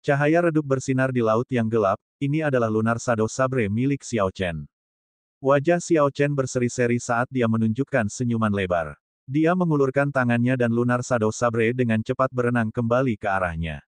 Cahaya redup bersinar di laut yang gelap, ini adalah lunar sado Sabre milik Xiao Chen. Wajah Xiao Chen berseri-seri saat dia menunjukkan senyuman lebar. Dia mengulurkan tangannya dan lunar sado Sabre dengan cepat berenang kembali ke arahnya.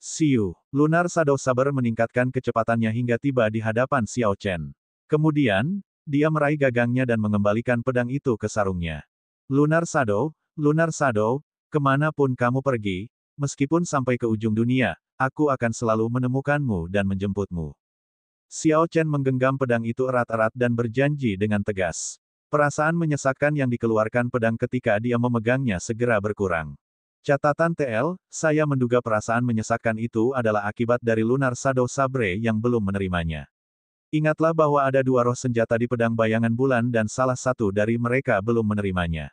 Siu, lunar sado Sabre meningkatkan kecepatannya hingga tiba di hadapan Xiao Chen. Kemudian, dia meraih gagangnya dan mengembalikan pedang itu ke sarungnya. Lunar sado, Lunar sado, kemanapun kamu pergi, meskipun sampai ke ujung dunia, aku akan selalu menemukanmu dan menjemputmu. Xiao Chen menggenggam pedang itu erat-erat dan berjanji dengan tegas. Perasaan menyesakkan yang dikeluarkan pedang ketika dia memegangnya segera berkurang. Catatan TL, saya menduga perasaan menyesakkan itu adalah akibat dari lunar Sado Sabre yang belum menerimanya. Ingatlah bahwa ada dua roh senjata di pedang bayangan bulan dan salah satu dari mereka belum menerimanya.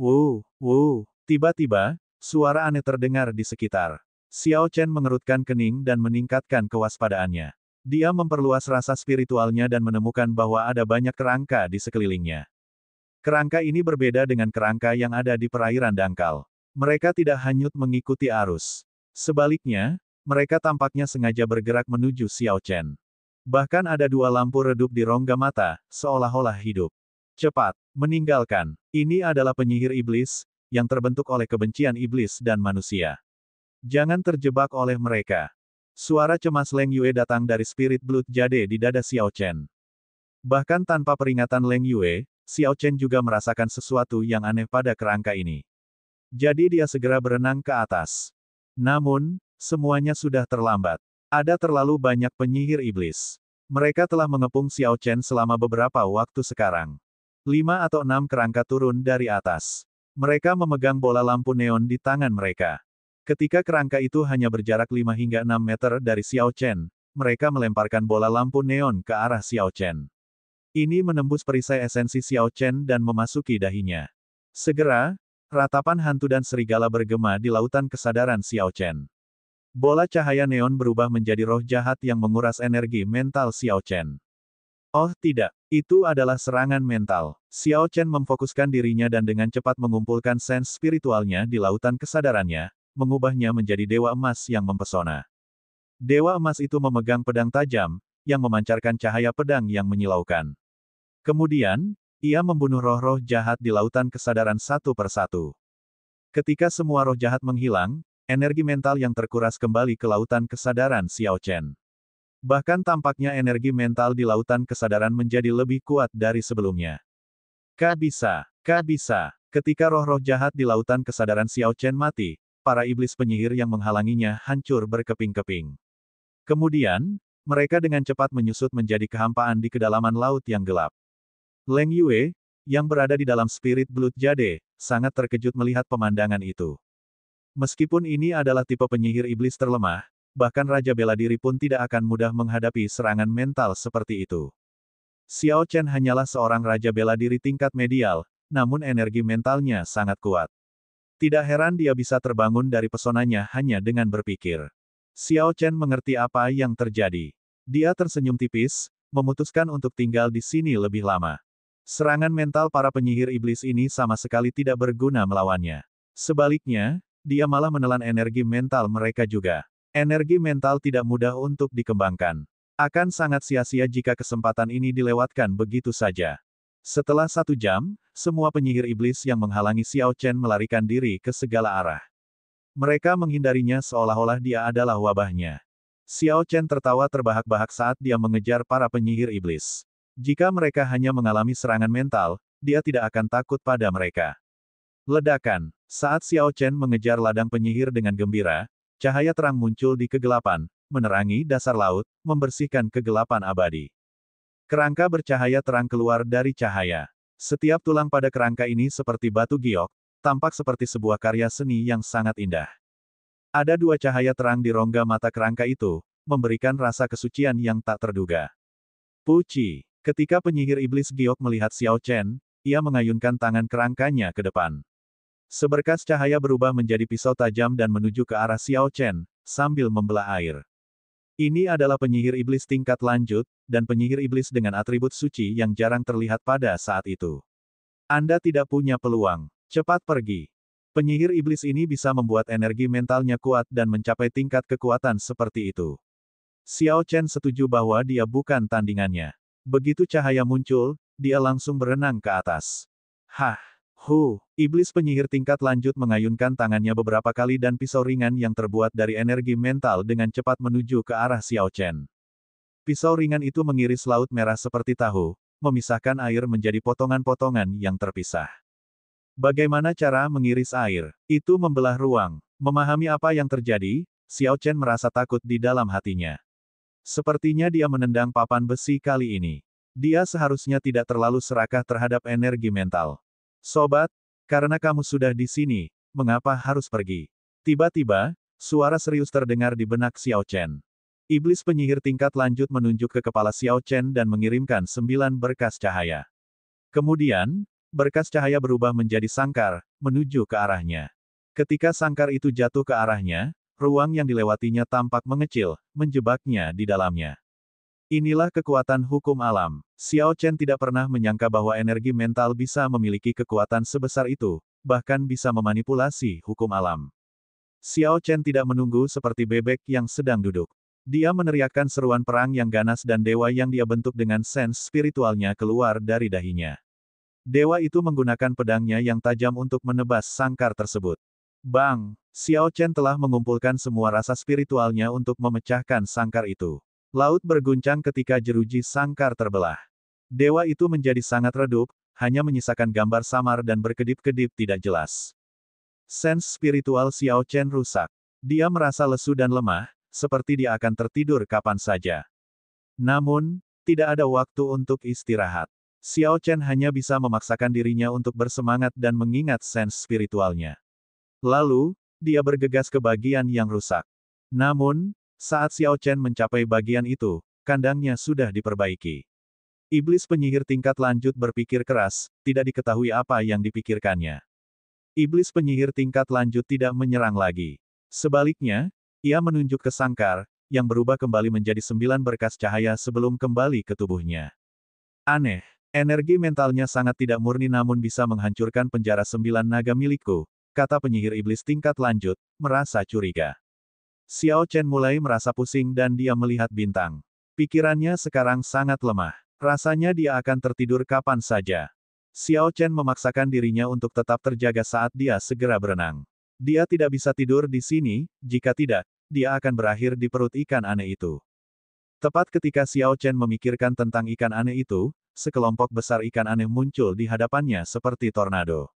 Wuh, wuh, tiba-tiba, suara aneh terdengar di sekitar. Xiao Chen mengerutkan kening dan meningkatkan kewaspadaannya. Dia memperluas rasa spiritualnya dan menemukan bahwa ada banyak kerangka di sekelilingnya. Kerangka ini berbeda dengan kerangka yang ada di perairan dangkal. Mereka tidak hanyut mengikuti arus. Sebaliknya, mereka tampaknya sengaja bergerak menuju Xiao Chen. Bahkan ada dua lampu redup di rongga mata, seolah-olah hidup. Cepat, meninggalkan. Ini adalah penyihir iblis, yang terbentuk oleh kebencian iblis dan manusia. Jangan terjebak oleh mereka. Suara cemas Leng Yue datang dari spirit blood jade di dada Xiao Chen. Bahkan tanpa peringatan Leng Yue, Xiao Chen juga merasakan sesuatu yang aneh pada kerangka ini. Jadi dia segera berenang ke atas. Namun, semuanya sudah terlambat. Ada terlalu banyak penyihir iblis. Mereka telah mengepung Xiao Chen selama beberapa waktu sekarang. Lima atau enam kerangka turun dari atas. Mereka memegang bola lampu neon di tangan mereka. Ketika kerangka itu hanya berjarak 5 hingga 6 meter dari Xiao Chen, mereka melemparkan bola lampu neon ke arah Xiao Chen. Ini menembus perisai esensi Xiao Chen dan memasuki dahinya. Segera, ratapan hantu dan serigala bergema di lautan kesadaran Xiao Chen. Bola cahaya neon berubah menjadi roh jahat yang menguras energi mental Xiao Chen. Oh tidak, itu adalah serangan mental. Xiao Chen memfokuskan dirinya dan dengan cepat mengumpulkan sens spiritualnya di lautan kesadarannya, mengubahnya menjadi dewa emas yang mempesona. Dewa emas itu memegang pedang tajam, yang memancarkan cahaya pedang yang menyilaukan. Kemudian, ia membunuh roh-roh jahat di lautan kesadaran satu persatu. Ketika semua roh jahat menghilang, energi mental yang terkuras kembali ke lautan kesadaran Xiao Chen. Bahkan tampaknya energi mental di lautan kesadaran menjadi lebih kuat dari sebelumnya. Kak bisa, kak bisa, ketika roh-roh jahat di lautan kesadaran Xiao Chen mati, para iblis penyihir yang menghalanginya hancur berkeping-keping. Kemudian, mereka dengan cepat menyusut menjadi kehampaan di kedalaman laut yang gelap. Leng Yue, yang berada di dalam spirit blood jade, sangat terkejut melihat pemandangan itu. Meskipun ini adalah tipe penyihir iblis terlemah, bahkan Raja Bela Diri pun tidak akan mudah menghadapi serangan mental seperti itu. Xiao Chen hanyalah seorang Raja Bela Diri tingkat medial, namun energi mentalnya sangat kuat. Tidak heran dia bisa terbangun dari pesonanya hanya dengan berpikir. Xiao Chen mengerti apa yang terjadi. Dia tersenyum tipis, memutuskan untuk tinggal di sini lebih lama. Serangan mental para penyihir iblis ini sama sekali tidak berguna melawannya. Sebaliknya, dia malah menelan energi mental mereka juga. Energi mental tidak mudah untuk dikembangkan. Akan sangat sia-sia jika kesempatan ini dilewatkan begitu saja. Setelah satu jam, semua penyihir iblis yang menghalangi Xiao Chen melarikan diri ke segala arah. Mereka menghindarinya seolah-olah dia adalah wabahnya. Xiao Chen tertawa terbahak-bahak saat dia mengejar para penyihir iblis. Jika mereka hanya mengalami serangan mental, dia tidak akan takut pada mereka. Ledakan. Saat Xiao Chen mengejar ladang penyihir dengan gembira, cahaya terang muncul di kegelapan, menerangi dasar laut, membersihkan kegelapan abadi. Kerangka bercahaya terang keluar dari cahaya. Setiap tulang pada kerangka ini seperti batu giok, tampak seperti sebuah karya seni yang sangat indah. Ada dua cahaya terang di rongga mata kerangka itu, memberikan rasa kesucian yang tak terduga. Puci, ketika penyihir iblis giok melihat Xiao Chen, ia mengayunkan tangan kerangkanya ke depan. Seberkas cahaya berubah menjadi pisau tajam dan menuju ke arah Xiao Chen, sambil membelah air. Ini adalah penyihir iblis tingkat lanjut, dan penyihir iblis dengan atribut suci yang jarang terlihat pada saat itu. Anda tidak punya peluang. Cepat pergi. Penyihir iblis ini bisa membuat energi mentalnya kuat dan mencapai tingkat kekuatan seperti itu. Xiao Chen setuju bahwa dia bukan tandingannya. Begitu cahaya muncul, dia langsung berenang ke atas. Hah! Hu, iblis penyihir tingkat lanjut mengayunkan tangannya beberapa kali dan pisau ringan yang terbuat dari energi mental dengan cepat menuju ke arah Xiao Chen. Pisau ringan itu mengiris laut merah seperti tahu, memisahkan air menjadi potongan-potongan yang terpisah. Bagaimana cara mengiris air? Itu membelah ruang. Memahami apa yang terjadi, Xiao Chen merasa takut di dalam hatinya. Sepertinya dia menendang papan besi kali ini. Dia seharusnya tidak terlalu serakah terhadap energi mental. Sobat, karena kamu sudah di sini, mengapa harus pergi? Tiba-tiba, suara serius terdengar di benak Xiao Chen. Iblis penyihir tingkat lanjut menunjuk ke kepala Xiao Chen dan mengirimkan sembilan berkas cahaya. Kemudian, berkas cahaya berubah menjadi sangkar, menuju ke arahnya. Ketika sangkar itu jatuh ke arahnya, ruang yang dilewatinya tampak mengecil, menjebaknya di dalamnya. Inilah kekuatan hukum alam. Xiao Chen tidak pernah menyangka bahwa energi mental bisa memiliki kekuatan sebesar itu, bahkan bisa memanipulasi hukum alam. Xiao Chen tidak menunggu seperti bebek yang sedang duduk. Dia meneriakkan seruan perang yang ganas dan dewa yang dia bentuk dengan sens spiritualnya keluar dari dahinya. Dewa itu menggunakan pedangnya yang tajam untuk menebas sangkar tersebut. Bang, Xiao Chen telah mengumpulkan semua rasa spiritualnya untuk memecahkan sangkar itu. Laut berguncang ketika jeruji sangkar terbelah. Dewa itu menjadi sangat redup, hanya menyisakan gambar samar dan berkedip-kedip tidak jelas. Sens spiritual Xiao Chen rusak. Dia merasa lesu dan lemah, seperti dia akan tertidur kapan saja. Namun, tidak ada waktu untuk istirahat. Xiao Chen hanya bisa memaksakan dirinya untuk bersemangat dan mengingat sens spiritualnya. Lalu, dia bergegas ke bagian yang rusak. Namun, saat Xiao Chen mencapai bagian itu, kandangnya sudah diperbaiki. Iblis penyihir tingkat lanjut berpikir keras, tidak diketahui apa yang dipikirkannya. Iblis penyihir tingkat lanjut tidak menyerang lagi. Sebaliknya, ia menunjuk ke sangkar, yang berubah kembali menjadi sembilan berkas cahaya sebelum kembali ke tubuhnya. Aneh, energi mentalnya sangat tidak murni namun bisa menghancurkan penjara sembilan naga milikku, kata penyihir iblis tingkat lanjut, merasa curiga. Xiao Chen mulai merasa pusing dan dia melihat bintang. Pikirannya sekarang sangat lemah. Rasanya dia akan tertidur kapan saja. Xiao Chen memaksakan dirinya untuk tetap terjaga saat dia segera berenang. Dia tidak bisa tidur di sini, jika tidak, dia akan berakhir di perut ikan aneh itu. Tepat ketika Xiao Chen memikirkan tentang ikan aneh itu, sekelompok besar ikan aneh muncul di hadapannya seperti tornado.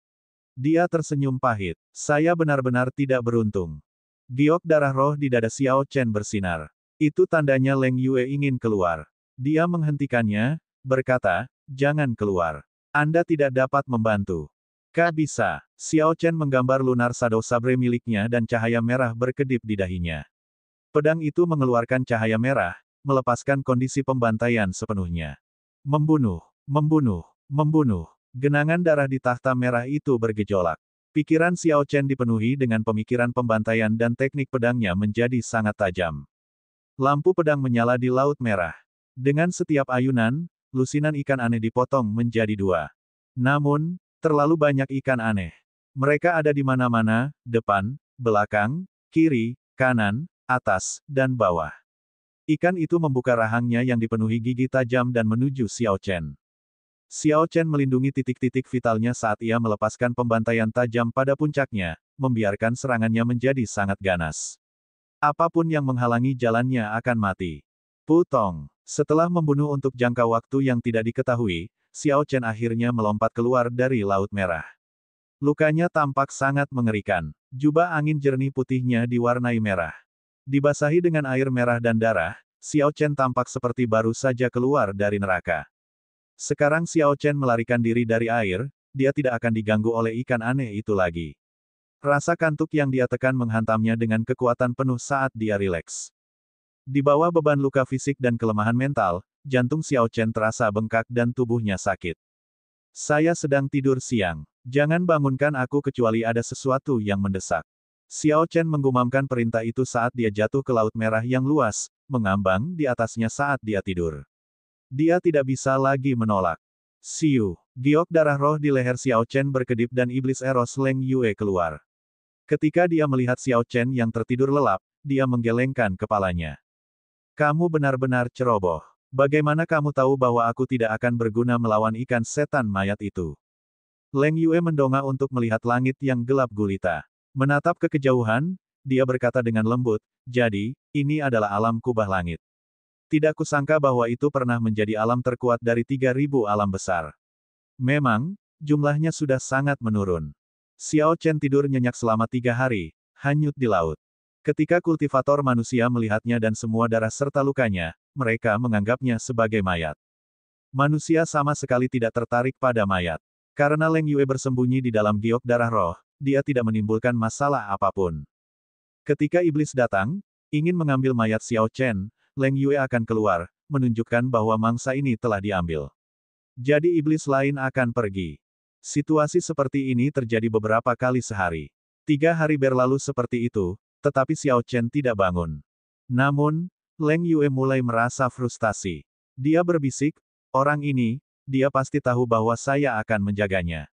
Dia tersenyum pahit. Saya benar-benar tidak beruntung. Giok darah roh di dada Xiao Chen bersinar. Itu tandanya Leng Yue ingin keluar. Dia menghentikannya, berkata, jangan keluar. Anda tidak dapat membantu. Kak bisa. Xiao Chen menggambar lunar sado Sabre miliknya dan cahaya merah berkedip di dahinya. Pedang itu mengeluarkan cahaya merah, melepaskan kondisi pembantaian sepenuhnya. Membunuh, membunuh, membunuh. Genangan darah di tahta merah itu bergejolak. Pikiran Xiao Chen dipenuhi dengan pemikiran pembantaian dan teknik pedangnya menjadi sangat tajam. Lampu pedang menyala di Laut Merah. Dengan setiap ayunan, lusinan ikan aneh dipotong menjadi dua. Namun, terlalu banyak ikan aneh. Mereka ada di mana-mana, depan, belakang, kiri, kanan, atas, dan bawah. Ikan itu membuka rahangnya yang dipenuhi gigi tajam dan menuju Xiao Chen. Xiao Chen melindungi titik-titik vitalnya saat ia melepaskan pembantaian tajam pada puncaknya, membiarkan serangannya menjadi sangat ganas. Apapun yang menghalangi jalannya akan mati. Putong. Setelah membunuh untuk jangka waktu yang tidak diketahui, Xiao Chen akhirnya melompat keluar dari Laut Merah. Lukanya tampak sangat mengerikan. Jubah angin jernih putihnya diwarnai merah. Dibasahi dengan air merah dan darah, Xiao Chen tampak seperti baru saja keluar dari neraka. Sekarang Xiao Chen melarikan diri dari air, dia tidak akan diganggu oleh ikan aneh itu lagi. Rasa kantuk yang dia tekan menghantamnya dengan kekuatan penuh saat dia rileks. Di bawah beban luka fisik dan kelemahan mental, jantung Xiao Chen terasa bengkak dan tubuhnya sakit. Saya sedang tidur siang. Jangan bangunkan aku kecuali ada sesuatu yang mendesak. Xiao Chen menggumamkan perintah itu saat dia jatuh ke laut merah yang luas, mengambang di atasnya saat dia tidur. Dia tidak bisa lagi menolak. Siu, giok darah roh di leher Xiao Chen berkedip dan iblis Eros Leng Yue keluar. Ketika dia melihat Xiao Chen yang tertidur lelap, dia menggelengkan kepalanya. Kamu benar-benar ceroboh. Bagaimana kamu tahu bahwa aku tidak akan berguna melawan ikan setan mayat itu? Leng Yue mendongak untuk melihat langit yang gelap gulita. Menatap ke kejauhan, dia berkata dengan lembut, jadi, ini adalah alam kubah langit. Tidak kusangka bahwa itu pernah menjadi alam terkuat dari 3.000 alam besar. Memang, jumlahnya sudah sangat menurun. Xiao Chen tidur nyenyak selama tiga hari, hanyut di laut. Ketika kultivator manusia melihatnya dan semua darah serta lukanya, mereka menganggapnya sebagai mayat. Manusia sama sekali tidak tertarik pada mayat. Karena Leng Yue bersembunyi di dalam giok darah roh, dia tidak menimbulkan masalah apapun. Ketika iblis datang, ingin mengambil mayat Xiao Chen, Leng Yue akan keluar, menunjukkan bahwa mangsa ini telah diambil. Jadi iblis lain akan pergi. Situasi seperti ini terjadi beberapa kali sehari. Tiga hari berlalu seperti itu, tetapi Xiao Chen tidak bangun. Namun, Leng Yue mulai merasa frustasi. Dia berbisik, orang ini, dia pasti tahu bahwa saya akan menjaganya.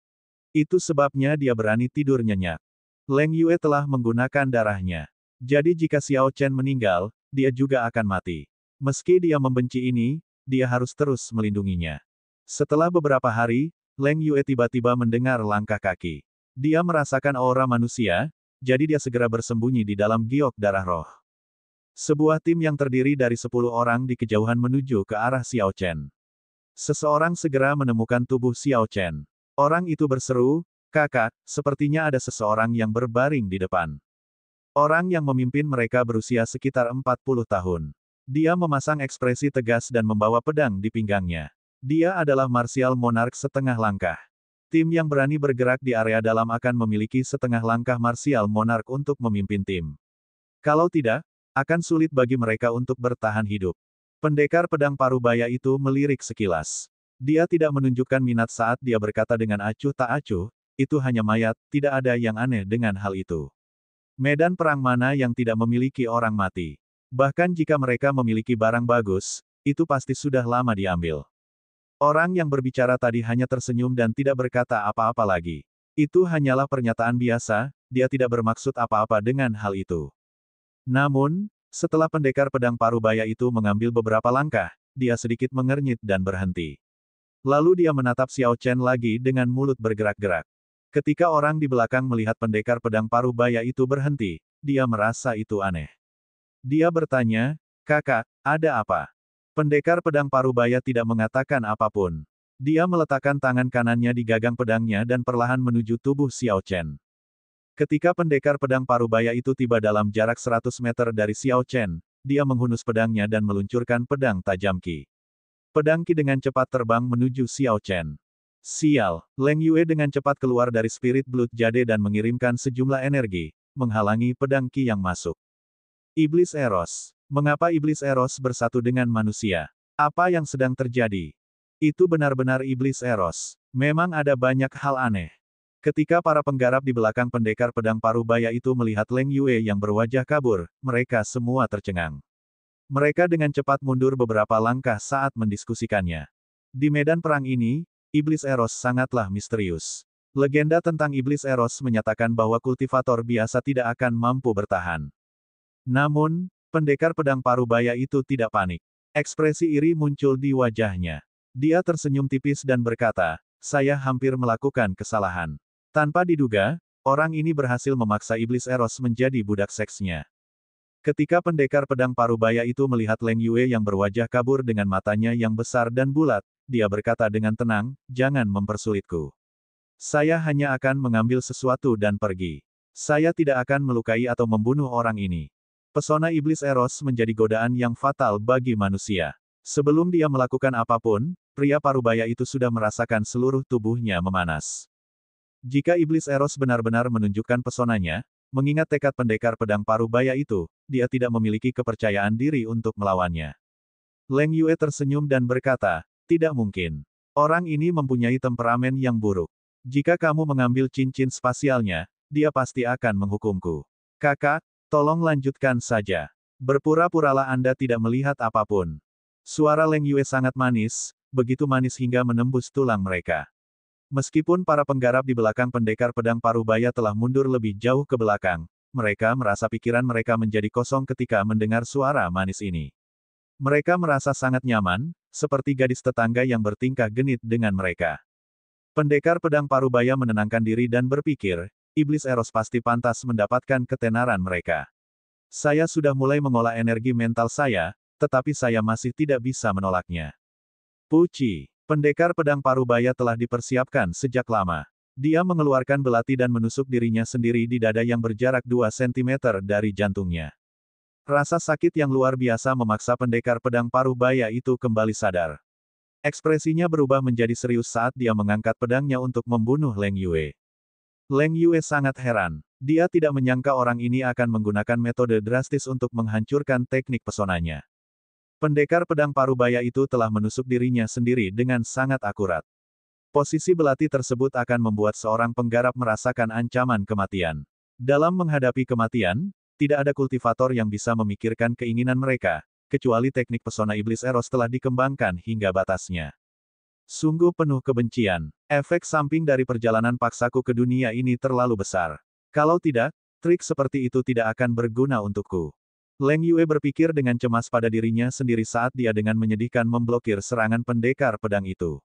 Itu sebabnya dia berani tidur nyenyak. Leng Yue telah menggunakan darahnya. Jadi jika Xiao Chen meninggal, dia juga akan mati. Meski dia membenci ini, dia harus terus melindunginya. Setelah beberapa hari, Leng Yue tiba-tiba mendengar langkah kaki. Dia merasakan aura manusia, jadi dia segera bersembunyi di dalam giok darah roh. Sebuah tim yang terdiri dari 10 orang di kejauhan menuju ke arah Xiao Chen. Seseorang segera menemukan tubuh Xiao Chen. Orang itu berseru, kakak, sepertinya ada seseorang yang berbaring di depan. Orang yang memimpin mereka berusia sekitar 40 tahun. Dia memasang ekspresi tegas dan membawa pedang di pinggangnya. Dia adalah Martial Monarch setengah langkah. Tim yang berani bergerak di area dalam akan memiliki setengah langkah Martial Monarch untuk memimpin tim. Kalau tidak, akan sulit bagi mereka untuk bertahan hidup. Pendekar pedang parubaya itu melirik sekilas. Dia tidak menunjukkan minat saat dia berkata dengan acuh tak acuh, itu hanya mayat, tidak ada yang aneh dengan hal itu. Medan perang mana yang tidak memiliki orang mati? Bahkan jika mereka memiliki barang bagus, itu pasti sudah lama diambil. Orang yang berbicara tadi hanya tersenyum dan tidak berkata apa-apa lagi. Itu hanyalah pernyataan biasa, dia tidak bermaksud apa-apa dengan hal itu. Namun, setelah pendekar pedang parubaya itu mengambil beberapa langkah, dia sedikit mengernyit dan berhenti. Lalu dia menatap Xiao Chen lagi dengan mulut bergerak-gerak. Ketika orang di belakang melihat pendekar pedang paruh baya itu berhenti, dia merasa itu aneh. Dia bertanya, kakak, ada apa? Pendekar pedang paruh baya tidak mengatakan apapun. Dia meletakkan tangan kanannya di gagang pedangnya dan perlahan menuju tubuh Xiao Chen. Ketika pendekar pedang paruh baya itu tiba dalam jarak 100 meter dari Xiao Chen, dia menghunus pedangnya dan meluncurkan pedang tajam Ki. Pedang Ki dengan cepat terbang menuju Xiao Chen. Sial, Leng Yue dengan cepat keluar dari Spirit Blood Jade dan mengirimkan sejumlah energi, menghalangi pedang Qi yang masuk. Iblis Eros. Mengapa Iblis Eros bersatu dengan manusia? Apa yang sedang terjadi? Itu benar-benar Iblis Eros. Memang ada banyak hal aneh. Ketika para penggarap di belakang pendekar pedang parubaya itu melihat Leng Yue yang berwajah kabur, mereka semua tercengang. Mereka dengan cepat mundur beberapa langkah saat mendiskusikannya. Di medan perang ini, Iblis Eros sangatlah misterius. Legenda tentang Iblis Eros menyatakan bahwa kultivator biasa tidak akan mampu bertahan. Namun, pendekar pedang parubaya itu tidak panik. Ekspresi iri muncul di wajahnya. Dia tersenyum tipis dan berkata, saya hampir melakukan kesalahan. Tanpa diduga, orang ini berhasil memaksa Iblis Eros menjadi budak seksnya. Ketika pendekar pedang parubaya itu melihat Leng Yue yang berwajah kabur dengan matanya yang besar dan bulat, dia berkata dengan tenang, jangan mempersulitku. Saya hanya akan mengambil sesuatu dan pergi. Saya tidak akan melukai atau membunuh orang ini. Pesona iblis Eros menjadi godaan yang fatal bagi manusia. Sebelum dia melakukan apapun, pria parubaya itu sudah merasakan seluruh tubuhnya memanas. Jika iblis Eros benar-benar menunjukkan pesonanya, mengingat tekad pendekar pedang parubaya itu, dia tidak memiliki kepercayaan diri untuk melawannya. Leng Yue tersenyum dan berkata, tidak mungkin. Orang ini mempunyai temperamen yang buruk. Jika kamu mengambil cincin spasialnya, dia pasti akan menghukumku. Kakak, tolong lanjutkan saja. Berpura-puralah Anda tidak melihat apapun. Suara Leng Yue sangat manis, begitu manis hingga menembus tulang mereka. Meskipun para penggarap di belakang pendekar pedang parubaya telah mundur lebih jauh ke belakang, mereka merasa pikiran mereka menjadi kosong ketika mendengar suara manis ini. Mereka merasa sangat nyaman, seperti gadis tetangga yang bertingkah genit dengan mereka. Pendekar pedang Parubaya menenangkan diri dan berpikir, iblis Eros pasti pantas mendapatkan ketenaran mereka. Saya sudah mulai mengolah energi mental saya, tetapi saya masih tidak bisa menolaknya. Puci, pendekar pedang Parubaya telah dipersiapkan sejak lama. Dia mengeluarkan belati dan menusuk dirinya sendiri di dada yang berjarak 2 cm dari jantungnya. Rasa sakit yang luar biasa memaksa pendekar pedang paruh baya itu kembali sadar. Ekspresinya berubah menjadi serius saat dia mengangkat pedangnya untuk membunuh Leng Yue. Leng Yue sangat heran. Dia tidak menyangka orang ini akan menggunakan metode drastis untuk menghancurkan teknik pesonanya. Pendekar pedang parubaya itu telah menusuk dirinya sendiri dengan sangat akurat. Posisi belati tersebut akan membuat seorang penggarap merasakan ancaman kematian. Dalam menghadapi kematian, tidak ada kultivator yang bisa memikirkan keinginan mereka, kecuali teknik pesona iblis Eros telah dikembangkan hingga batasnya. Sungguh penuh kebencian. Efek samping dari perjalanan paksaku ke dunia ini terlalu besar. Kalau tidak, trik seperti itu tidak akan berguna untukku. Leng Yue berpikir dengan cemas pada dirinya sendiri saat dia dengan menyedihkan memblokir serangan pendekar pedang itu.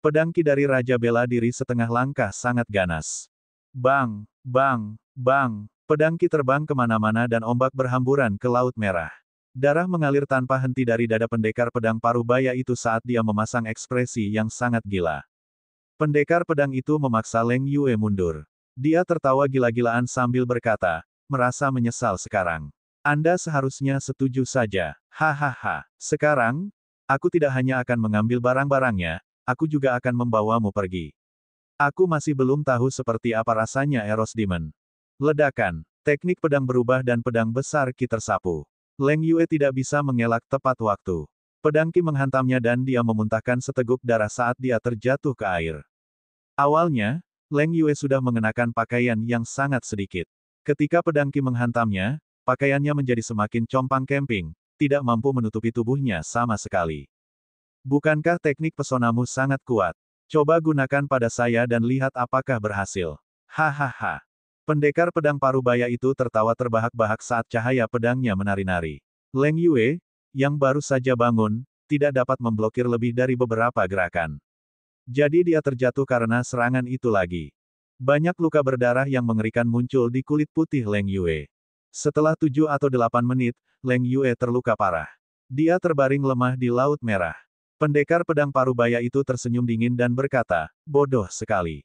Pedang dari Raja Bela Diri setengah langkah sangat ganas. Bang, bang, bang, Pedang Ki terbang kemana-mana dan ombak berhamburan ke Laut Merah. Darah mengalir tanpa henti dari dada pendekar pedang parubaya itu saat dia memasang ekspresi yang sangat gila. Pendekar pedang itu memaksa Leng Yue mundur. Dia tertawa gila-gilaan sambil berkata, merasa menyesal sekarang. Anda seharusnya setuju saja. Hahaha. Sekarang, aku tidak hanya akan mengambil barang-barangnya, aku juga akan membawamu pergi. Aku masih belum tahu seperti apa rasanya Eros Demon. Ledakan. Teknik pedang berubah dan pedang besar Ki tersapu. Leng Yue tidak bisa mengelak tepat waktu. Pedang Ki menghantamnya dan dia memuntahkan seteguk darah saat dia terjatuh ke air. Awalnya, Leng Yue sudah mengenakan pakaian yang sangat sedikit. Ketika pedang Ki menghantamnya, pakaiannya menjadi semakin compang kemping, tidak mampu menutupi tubuhnya sama sekali. Bukankah teknik pesonamu sangat kuat? Coba gunakan pada saya dan lihat apakah berhasil. Hahaha. Pendekar pedang parubaya itu tertawa terbahak-bahak saat cahaya pedangnya menari-nari. Leng Yue, yang baru saja bangun, tidak dapat memblokir lebih dari beberapa gerakan. Jadi dia terjatuh karena serangan itu lagi. Banyak luka berdarah yang mengerikan muncul di kulit putih Leng Yue. Setelah tujuh atau delapan menit, Leng Yue terluka parah. Dia terbaring lemah di Laut Merah. Pendekar pedang parubaya itu tersenyum dingin dan berkata, bodoh sekali.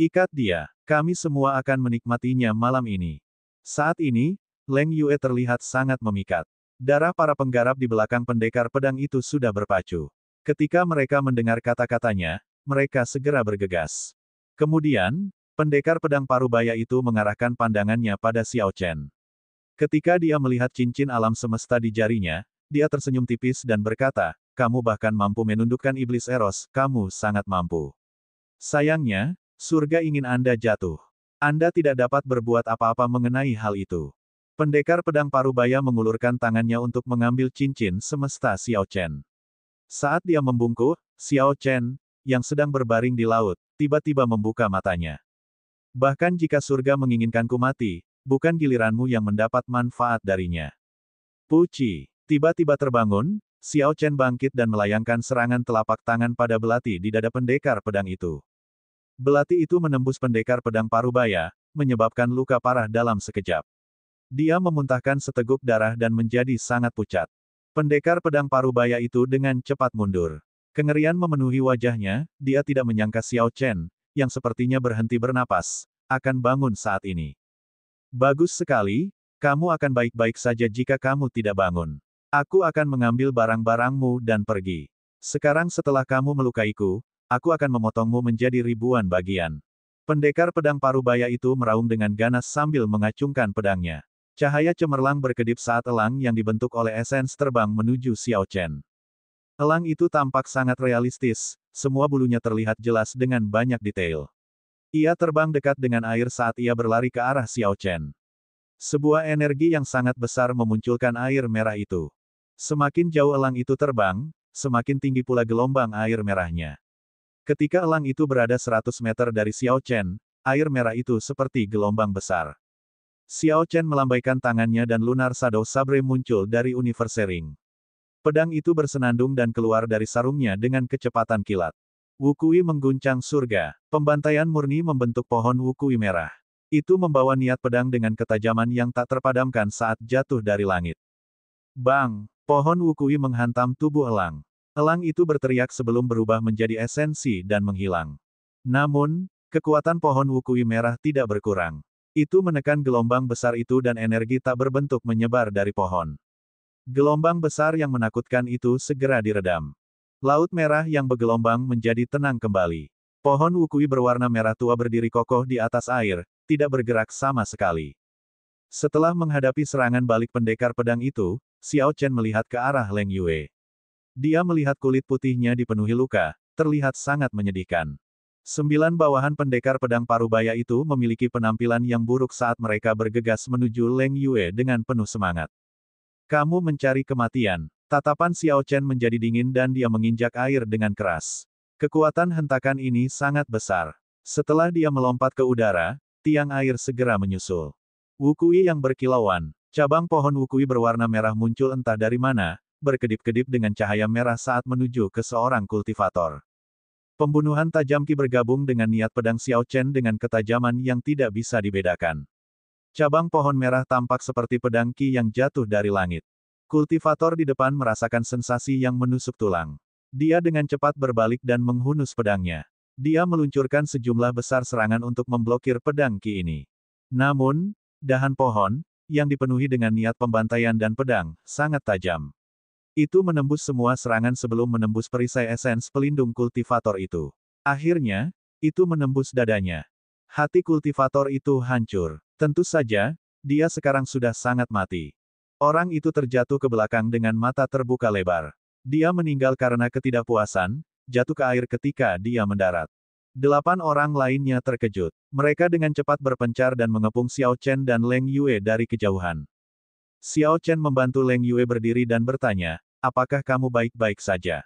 Ikat dia, kami semua akan menikmatinya malam ini. Saat ini, Leng Yue terlihat sangat memikat. Darah para penggarap di belakang pendekar pedang itu sudah berpacu. Ketika mereka mendengar kata-katanya, mereka segera bergegas. Kemudian, pendekar pedang parubaya itu mengarahkan pandangannya pada Xiao Chen. Ketika dia melihat cincin alam semesta di jarinya, dia tersenyum tipis dan berkata, kamu bahkan mampu menundukkan iblis Eros, kamu sangat mampu. Sayangnya, Surga ingin Anda jatuh. Anda tidak dapat berbuat apa-apa mengenai hal itu. Pendekar pedang parubaya mengulurkan tangannya untuk mengambil cincin semesta Xiao Chen. Saat dia membungkuk, Xiao Chen, yang sedang berbaring di laut, tiba-tiba membuka matanya. Bahkan jika surga menginginkanku mati, bukan giliranmu yang mendapat manfaat darinya. Puci, tiba-tiba terbangun, Xiao Chen bangkit dan melayangkan serangan telapak tangan pada belati di dada pendekar pedang itu. Belati itu menembus pendekar pedang parubaya, menyebabkan luka parah dalam sekejap. Dia memuntahkan seteguk darah dan menjadi sangat pucat. Pendekar pedang parubaya itu dengan cepat mundur. Kengerian memenuhi wajahnya, dia tidak menyangka Xiao Chen, yang sepertinya berhenti bernapas, akan bangun saat ini. Bagus sekali, kamu akan baik-baik saja jika kamu tidak bangun. Aku akan mengambil barang-barangmu dan pergi. Sekarang setelah kamu melukaiku, Aku akan memotongmu menjadi ribuan bagian. Pendekar pedang parubaya itu meraung dengan ganas sambil mengacungkan pedangnya. Cahaya cemerlang berkedip saat elang yang dibentuk oleh esens terbang menuju Xiao Chen. Elang itu tampak sangat realistis, semua bulunya terlihat jelas dengan banyak detail. Ia terbang dekat dengan air saat ia berlari ke arah Xiao Chen. Sebuah energi yang sangat besar memunculkan air merah itu. Semakin jauh elang itu terbang, semakin tinggi pula gelombang air merahnya. Ketika elang itu berada 100 meter dari Xiao Chen, air merah itu seperti gelombang besar. Xiao Chen melambaikan tangannya dan lunar Shadow Sabre muncul dari Universe Ring. Pedang itu bersenandung dan keluar dari sarungnya dengan kecepatan kilat. Wukui mengguncang surga. Pembantaian murni membentuk pohon Wukui merah. Itu membawa niat pedang dengan ketajaman yang tak terpadamkan saat jatuh dari langit. Bang! Pohon Wukui menghantam tubuh elang. Elang itu berteriak sebelum berubah menjadi esensi dan menghilang. Namun, kekuatan pohon wukui merah tidak berkurang. Itu menekan gelombang besar itu dan energi tak berbentuk menyebar dari pohon. Gelombang besar yang menakutkan itu segera diredam. Laut merah yang bergelombang menjadi tenang kembali. Pohon wukui berwarna merah tua berdiri kokoh di atas air, tidak bergerak sama sekali. Setelah menghadapi serangan balik pendekar pedang itu, Xiao Chen melihat ke arah Leng Yue. Dia melihat kulit putihnya dipenuhi luka, terlihat sangat menyedihkan. Sembilan bawahan pendekar pedang parubaya itu memiliki penampilan yang buruk saat mereka bergegas menuju Leng Yue dengan penuh semangat. Kamu mencari kematian. Tatapan Xiao Chen menjadi dingin dan dia menginjak air dengan keras. Kekuatan hentakan ini sangat besar. Setelah dia melompat ke udara, tiang air segera menyusul. Wukui yang berkilauan, cabang pohon wukui berwarna merah muncul entah dari mana, berkedip-kedip dengan cahaya merah saat menuju ke seorang kultivator. Pembunuhan tajam Ki bergabung dengan niat pedang Xiao Chen dengan ketajaman yang tidak bisa dibedakan. Cabang pohon merah tampak seperti pedang Ki yang jatuh dari langit. Kultivator di depan merasakan sensasi yang menusuk tulang. Dia dengan cepat berbalik dan menghunus pedangnya. Dia meluncurkan sejumlah besar serangan untuk memblokir pedang Ki ini. Namun, dahan pohon, yang dipenuhi dengan niat pembantaian dan pedang, sangat tajam. Itu menembus semua serangan sebelum menembus perisai esens pelindung kultivator itu. Akhirnya, itu menembus dadanya. Hati kultivator itu hancur. Tentu saja, dia sekarang sudah sangat mati. Orang itu terjatuh ke belakang dengan mata terbuka lebar. Dia meninggal karena ketidakpuasan, jatuh ke air ketika dia mendarat. Delapan orang lainnya terkejut. Mereka dengan cepat berpencar dan mengepung Xiao Chen dan Leng Yue dari kejauhan. Xiao Chen membantu Leng Yue berdiri dan bertanya, apakah kamu baik-baik saja?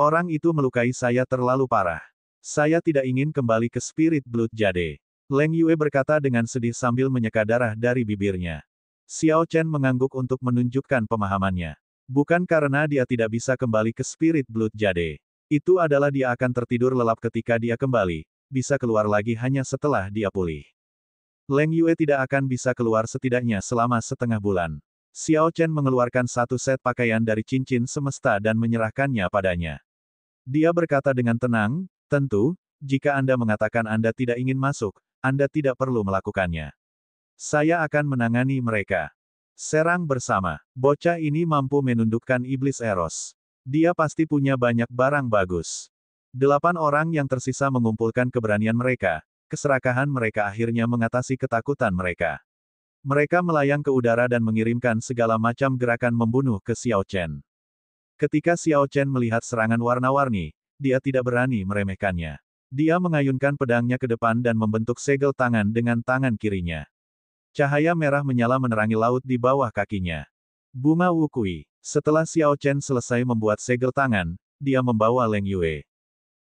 Orang itu melukai saya terlalu parah. Saya tidak ingin kembali ke spirit blood jade. Leng Yue berkata dengan sedih sambil menyeka darah dari bibirnya. Xiao Chen mengangguk untuk menunjukkan pemahamannya. Bukan karena dia tidak bisa kembali ke spirit blood jade. Itu adalah dia akan tertidur lelap ketika dia kembali, bisa keluar lagi hanya setelah dia pulih. Leng Yue tidak akan bisa keluar setidaknya selama setengah bulan. Xiao Chen mengeluarkan satu set pakaian dari cincin semesta dan menyerahkannya padanya. Dia berkata dengan tenang, tentu, jika Anda mengatakan Anda tidak ingin masuk, Anda tidak perlu melakukannya. Saya akan menangani mereka. Serang bersama. Bocah ini mampu menundukkan iblis Eros. Dia pasti punya banyak barang bagus. Delapan orang yang tersisa mengumpulkan keberanian mereka, keserakahan mereka akhirnya mengatasi ketakutan mereka. Mereka melayang ke udara dan mengirimkan segala macam gerakan membunuh ke Xiao Chen. Ketika Xiao Chen melihat serangan warna-warni, dia tidak berani meremehkannya. Dia mengayunkan pedangnya ke depan dan membentuk segel tangan dengan tangan kirinya. Cahaya merah menyala menerangi laut di bawah kakinya. Bunga Wukui. Setelah Xiao Chen selesai membuat segel tangan, dia membawa Leng Yue.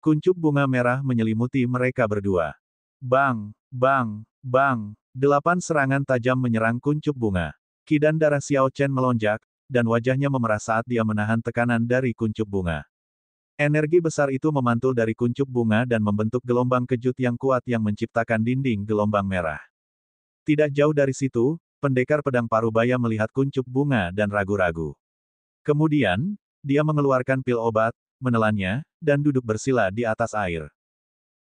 Kuncup bunga merah menyelimuti mereka berdua. Bang, bang, bang, delapan serangan tajam menyerang kuncup bunga. Kidan darah Xiao Chen melonjak, dan wajahnya memerah saat dia menahan tekanan dari kuncup bunga. Energi besar itu memantul dari kuncup bunga dan membentuk gelombang kejut yang kuat yang menciptakan dinding gelombang merah. Tidak jauh dari situ, pendekar pedang parubaya melihat kuncup bunga dan ragu-ragu. Kemudian, dia mengeluarkan pil obat, menelannya, dan duduk bersila di atas air.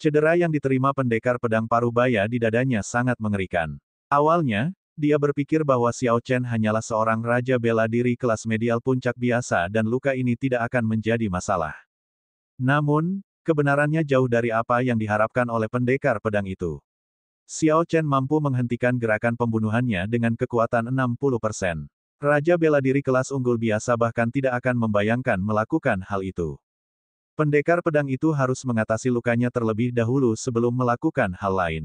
Cedera yang diterima pendekar pedang parubaya di dadanya sangat mengerikan. Awalnya, dia berpikir bahwa Xiao Chen hanyalah seorang raja bela diri kelas medial puncak biasa dan luka ini tidak akan menjadi masalah. Namun, kebenarannya jauh dari apa yang diharapkan oleh pendekar pedang itu. Xiao Chen mampu menghentikan gerakan pembunuhannya dengan kekuatan 60%. Raja bela diri kelas unggul biasa bahkan tidak akan membayangkan melakukan hal itu. Pendekar pedang itu harus mengatasi lukanya terlebih dahulu sebelum melakukan hal lain.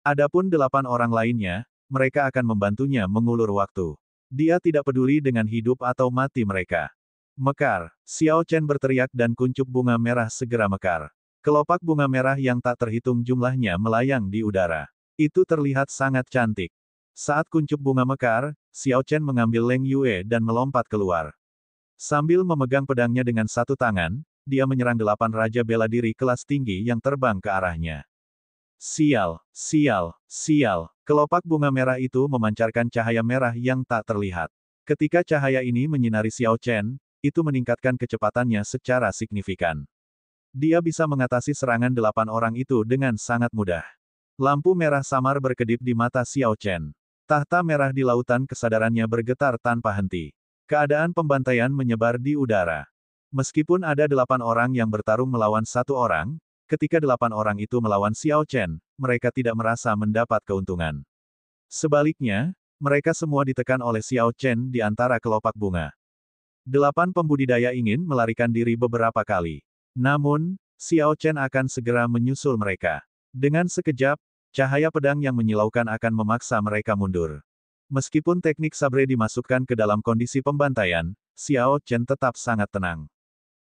Adapun delapan orang lainnya, mereka akan membantunya mengulur waktu. Dia tidak peduli dengan hidup atau mati mereka. Mekar, Xiao Chen berteriak dan kuncup bunga merah segera mekar. Kelopak bunga merah yang tak terhitung jumlahnya melayang di udara. Itu terlihat sangat cantik. Saat kuncup bunga mekar, Xiao Chen mengambil Leng Yue dan melompat keluar. Sambil memegang pedangnya dengan satu tangan, dia menyerang delapan raja bela diri kelas tinggi yang terbang ke arahnya. Sial, sial, sial, kelopak bunga merah itu memancarkan cahaya merah yang tak terlihat. Ketika cahaya ini menyinari Xiao Chen, itu meningkatkan kecepatannya secara signifikan. Dia bisa mengatasi serangan delapan orang itu dengan sangat mudah. Lampu merah samar berkedip di mata Xiao Chen. Tahta merah di lautan kesadarannya bergetar tanpa henti. Keadaan pembantaian menyebar di udara. Meskipun ada delapan orang yang bertarung melawan satu orang, ketika delapan orang itu melawan Xiao Chen, mereka tidak merasa mendapat keuntungan. Sebaliknya, mereka semua ditekan oleh Xiao Chen di antara kelopak bunga. Delapan pembudidaya ingin melarikan diri beberapa kali. Namun, Xiao Chen akan segera menyusul mereka. Dengan sekejap, cahaya pedang yang menyilaukan akan memaksa mereka mundur. Meskipun teknik sabre dimasukkan ke dalam kondisi pembantaian, Xiao Chen tetap sangat tenang.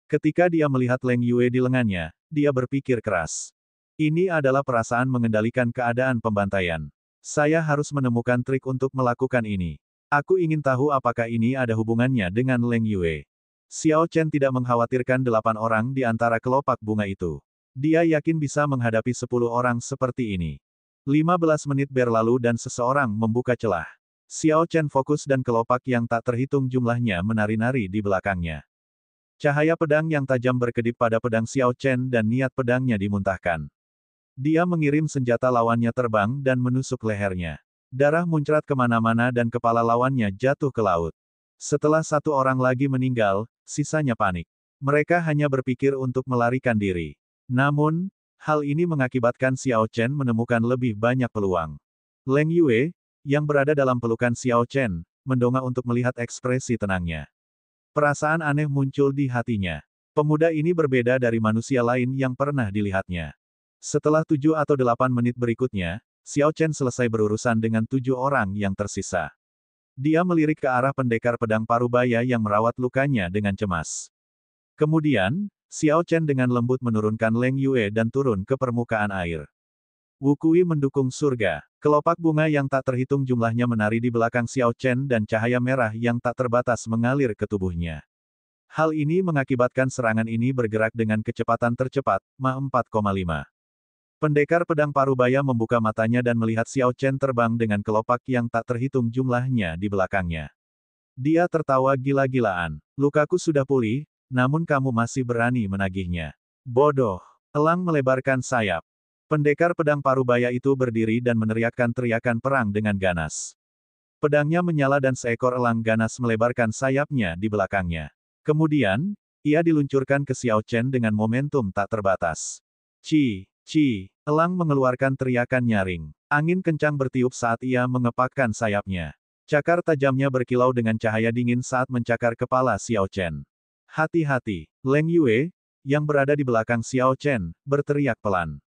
Ketika dia melihat Leng Yue di lengannya, dia berpikir keras. Ini adalah perasaan mengendalikan keadaan pembantaian. Saya harus menemukan trik untuk melakukan ini. Aku ingin tahu apakah ini ada hubungannya dengan Leng Yue. Xiao Chen tidak mengkhawatirkan delapan orang di antara kelopak bunga itu. Dia yakin bisa menghadapi sepuluh orang seperti ini. 15 menit berlalu dan seseorang membuka celah. Xiao Chen fokus dan kelopak yang tak terhitung jumlahnya menari-nari di belakangnya. Cahaya pedang yang tajam berkedip pada pedang Xiao Chen dan niat pedangnya dimuntahkan. Dia mengirim senjata lawannya terbang dan menusuk lehernya. Darah muncrat kemana-mana dan kepala lawannya jatuh ke laut. Setelah satu orang lagi meninggal, sisanya panik. Mereka hanya berpikir untuk melarikan diri. Namun, hal ini mengakibatkan Xiao Chen menemukan lebih banyak peluang. Leng Yue, yang berada dalam pelukan Xiao Chen, mendongak untuk melihat ekspresi tenangnya. Perasaan aneh muncul di hatinya. Pemuda ini berbeda dari manusia lain yang pernah dilihatnya. Setelah tujuh atau delapan menit berikutnya, Xiao Chen selesai berurusan dengan tujuh orang yang tersisa. Dia melirik ke arah pendekar pedang parubaya yang merawat lukanya dengan cemas. Kemudian, Xiao Chen dengan lembut menurunkan Leng Yue dan turun ke permukaan air. Wukui mendukung surga. Kelopak bunga yang tak terhitung jumlahnya menari di belakang Xiao Chen dan cahaya merah yang tak terbatas mengalir ke tubuhnya. Hal ini mengakibatkan serangan ini bergerak dengan kecepatan tercepat, Ma 4,5. Pendekar pedang parubaya membuka matanya dan melihat Xiao Chen terbang dengan kelopak yang tak terhitung jumlahnya di belakangnya. Dia tertawa gila-gilaan. Lukaku sudah pulih, namun kamu masih berani menagihnya. Bodoh. Elang melebarkan sayap. Pendekar pedang parubaya itu berdiri dan meneriakkan teriakan perang dengan ganas. Pedangnya menyala dan seekor elang ganas melebarkan sayapnya di belakangnya. Kemudian, ia diluncurkan ke Xiao Chen dengan momentum tak terbatas. Ci, ci, elang mengeluarkan teriakan nyaring. Angin kencang bertiup saat ia mengepakkan sayapnya. Cakar tajamnya berkilau dengan cahaya dingin saat mencakar kepala Xiao Chen. Hati-hati, Leng Yue, yang berada di belakang Xiao Chen, berteriak pelan.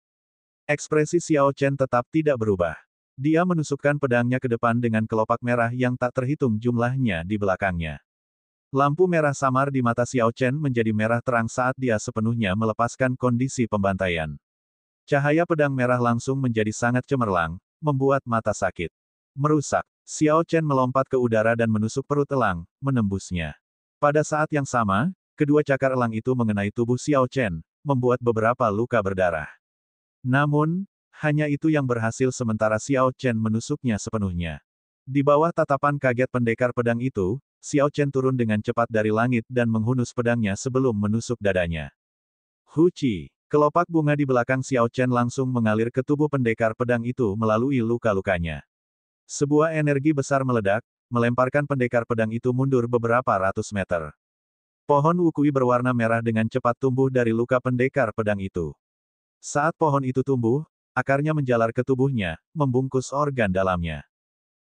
Ekspresi Xiao Chen tetap tidak berubah. Dia menusukkan pedangnya ke depan dengan kelopak merah yang tak terhitung jumlahnya di belakangnya. Lampu merah samar di mata Xiao Chen menjadi merah terang saat dia sepenuhnya melepaskan kondisi pembantaian. Cahaya pedang merah langsung menjadi sangat cemerlang, membuat mata sakit. Merusak, Xiao Chen melompat ke udara dan menusuk perut elang, menembusnya. Pada saat yang sama, kedua cakar elang itu mengenai tubuh Xiao Chen, membuat beberapa luka berdarah. Namun, hanya itu yang berhasil sementara Xiao Chen menusuknya sepenuhnya. Di bawah tatapan kaget pendekar pedang itu, Xiao Chen turun dengan cepat dari langit dan menghunus pedangnya sebelum menusuk dadanya. Hu Qi, kelopak bunga di belakang Xiao Chen langsung mengalir ke tubuh pendekar pedang itu melalui luka-lukanya. Sebuah energi besar meledak, melemparkan pendekar pedang itu mundur beberapa ratus meter. Pohon wukui berwarna merah dengan cepat tumbuh dari luka pendekar pedang itu. Saat pohon itu tumbuh, akarnya menjalar ke tubuhnya, membungkus organ dalamnya.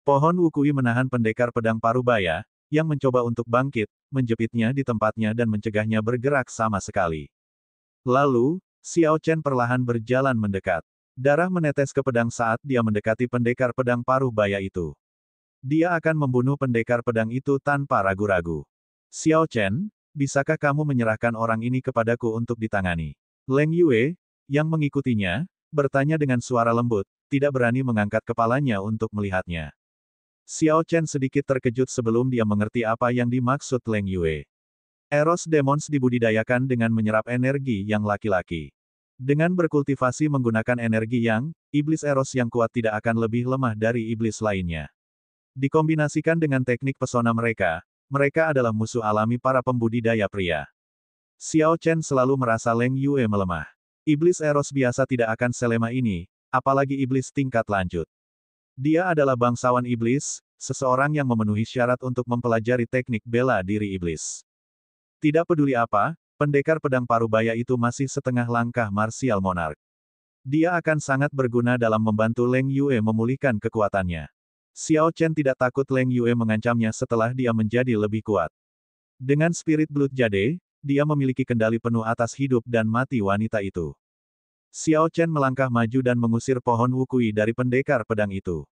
Pohon Wukui menahan pendekar pedang parubaya, yang mencoba untuk bangkit, menjepitnya di tempatnya dan mencegahnya bergerak sama sekali. Lalu, Xiao Chen perlahan berjalan mendekat. Darah menetes ke pedang saat dia mendekati pendekar pedang Parubaya itu. Dia akan membunuh pendekar pedang itu tanpa ragu-ragu. Xiao Chen, bisakah kamu menyerahkan orang ini kepadaku untuk ditangani? Leng Yue, yang mengikutinya, bertanya dengan suara lembut, tidak berani mengangkat kepalanya untuk melihatnya. Xiao Chen sedikit terkejut sebelum dia mengerti apa yang dimaksud Leng Yue. Eros Demons dibudidayakan dengan menyerap energi yang laki-laki. Dengan berkultivasi menggunakan energi yang, iblis Eros yang kuat tidak akan lebih lemah dari iblis lainnya. Dikombinasikan dengan teknik pesona mereka, mereka adalah musuh alami para pembudidaya pria. Xiao Chen selalu merasa Leng Yue melemah. Iblis Eros biasa tidak akan selema ini, apalagi iblis tingkat lanjut. Dia adalah bangsawan iblis, seseorang yang memenuhi syarat untuk mempelajari teknik bela diri iblis. Tidak peduli apa, pendekar pedang parubaya itu masih setengah langkah Martial Monarch. Dia akan sangat berguna dalam membantu Leng Yue memulihkan kekuatannya. Xiao Chen tidak takut Leng Yue mengancamnya setelah dia menjadi lebih kuat. Dengan spirit blood jade, dia memiliki kendali penuh atas hidup dan mati wanita itu. Xiao Chen melangkah maju dan mengusir pohon wukui dari pendekar pedang itu.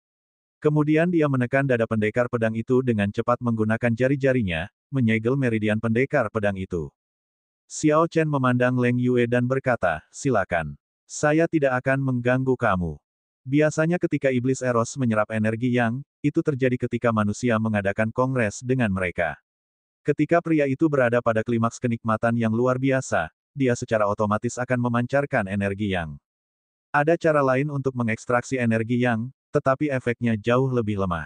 Kemudian dia menekan dada pendekar pedang itu dengan cepat menggunakan jari-jarinya, menyegel meridian pendekar pedang itu. Xiao Chen memandang Leng Yue dan berkata, silakan. Saya tidak akan mengganggu kamu. Biasanya ketika iblis Eros menyerap energi yang, itu terjadi ketika manusia mengadakan kongres dengan mereka. Ketika pria itu berada pada klimaks kenikmatan yang luar biasa, dia secara otomatis akan memancarkan energi yang. Ada cara lain untuk mengekstraksi energi yang, tetapi efeknya jauh lebih lemah.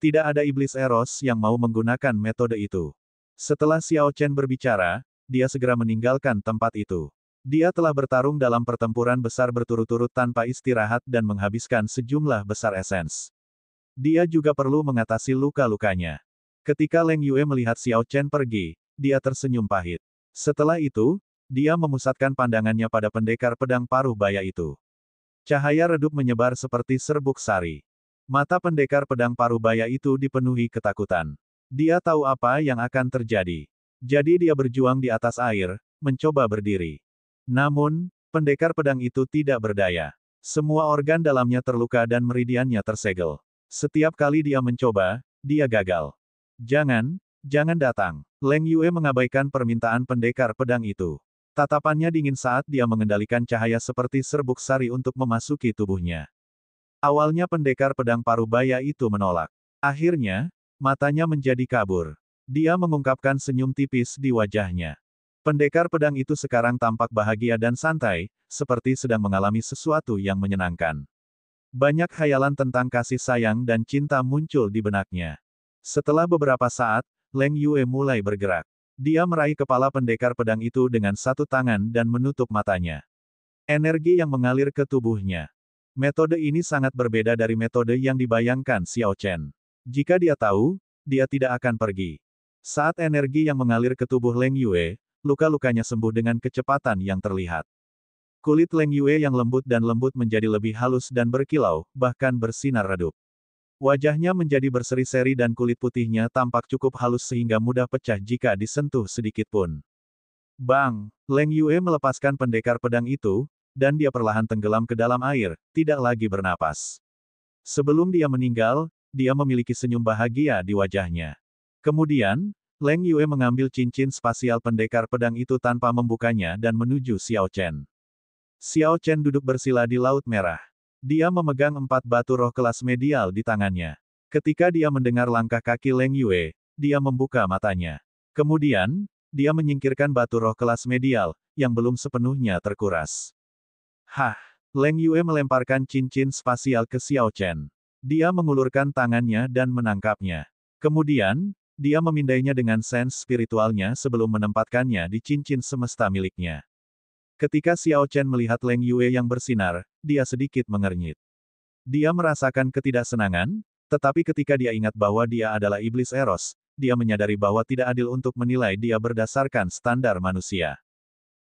Tidak ada iblis Eros yang mau menggunakan metode itu. Setelah Xiao Chen berbicara, dia segera meninggalkan tempat itu. Dia telah bertarung dalam pertempuran besar berturut-turut tanpa istirahat dan menghabiskan sejumlah besar esens. Dia juga perlu mengatasi luka-lukanya. Ketika Leng Yue melihat Xiao Chen pergi, dia tersenyum pahit. Setelah itu, dia memusatkan pandangannya pada pendekar pedang paruh baya itu. Cahaya redup menyebar seperti serbuk sari. Mata pendekar pedang paruh baya itu dipenuhi ketakutan. Dia tahu apa yang akan terjadi. Jadi dia berjuang di atas air, mencoba berdiri. Namun, pendekar pedang itu tidak berdaya. Semua organ dalamnya terluka dan meridiannya tersegel. Setiap kali dia mencoba, dia gagal. Jangan, jangan datang. Leng Yue mengabaikan permintaan pendekar pedang itu. Tatapannya dingin saat dia mengendalikan cahaya seperti serbuk sari untuk memasuki tubuhnya. Awalnya pendekar pedang parubaya itu menolak. Akhirnya, matanya menjadi kabur. Dia mengungkapkan senyum tipis di wajahnya. Pendekar pedang itu sekarang tampak bahagia dan santai, seperti sedang mengalami sesuatu yang menyenangkan. Banyak khayalan tentang kasih sayang dan cinta muncul di benaknya. Setelah beberapa saat, Leng Yue mulai bergerak. Dia meraih kepala pendekar pedang itu dengan satu tangan dan menutup matanya. Energi yang mengalir ke tubuhnya. Metode ini sangat berbeda dari metode yang dibayangkan Xiao Chen. Jika dia tahu, dia tidak akan pergi. Saat energi yang mengalir ke tubuh Leng Yue, luka-lukanya sembuh dengan kecepatan yang terlihat. Kulit Leng Yue yang lembut dan lembut menjadi lebih halus dan berkilau, bahkan bersinar redup. Wajahnya menjadi berseri-seri dan kulit putihnya tampak cukup halus sehingga mudah pecah jika disentuh sedikit pun. Bang! Leng Yue melepaskan pendekar pedang itu, dan dia perlahan tenggelam ke dalam air, tidak lagi bernapas. Sebelum dia meninggal, dia memiliki senyum bahagia di wajahnya. Kemudian, Leng Yue mengambil cincin spasial pendekar pedang itu tanpa membukanya dan menuju Xiao Chen. Xiao Chen duduk bersila di Laut Merah. Dia memegang empat batu roh kelas medial di tangannya. Ketika dia mendengar langkah kaki Leng Yue, dia membuka matanya. Kemudian, dia menyingkirkan batu roh kelas medial, yang belum sepenuhnya terkuras. Hah! Leng Yue melemparkan cincin spasial ke Xiao Chen. Dia mengulurkan tangannya dan menangkapnya. Kemudian, dia memindainya dengan sens spiritualnya sebelum menempatkannya di cincin semesta miliknya. Ketika Xiao Chen melihat Leng Yue yang bersinar, dia sedikit mengernyit. Dia merasakan ketidaksenangan, tetapi ketika dia ingat bahwa dia adalah iblis Eros, dia menyadari bahwa tidak adil untuk menilai dia berdasarkan standar manusia.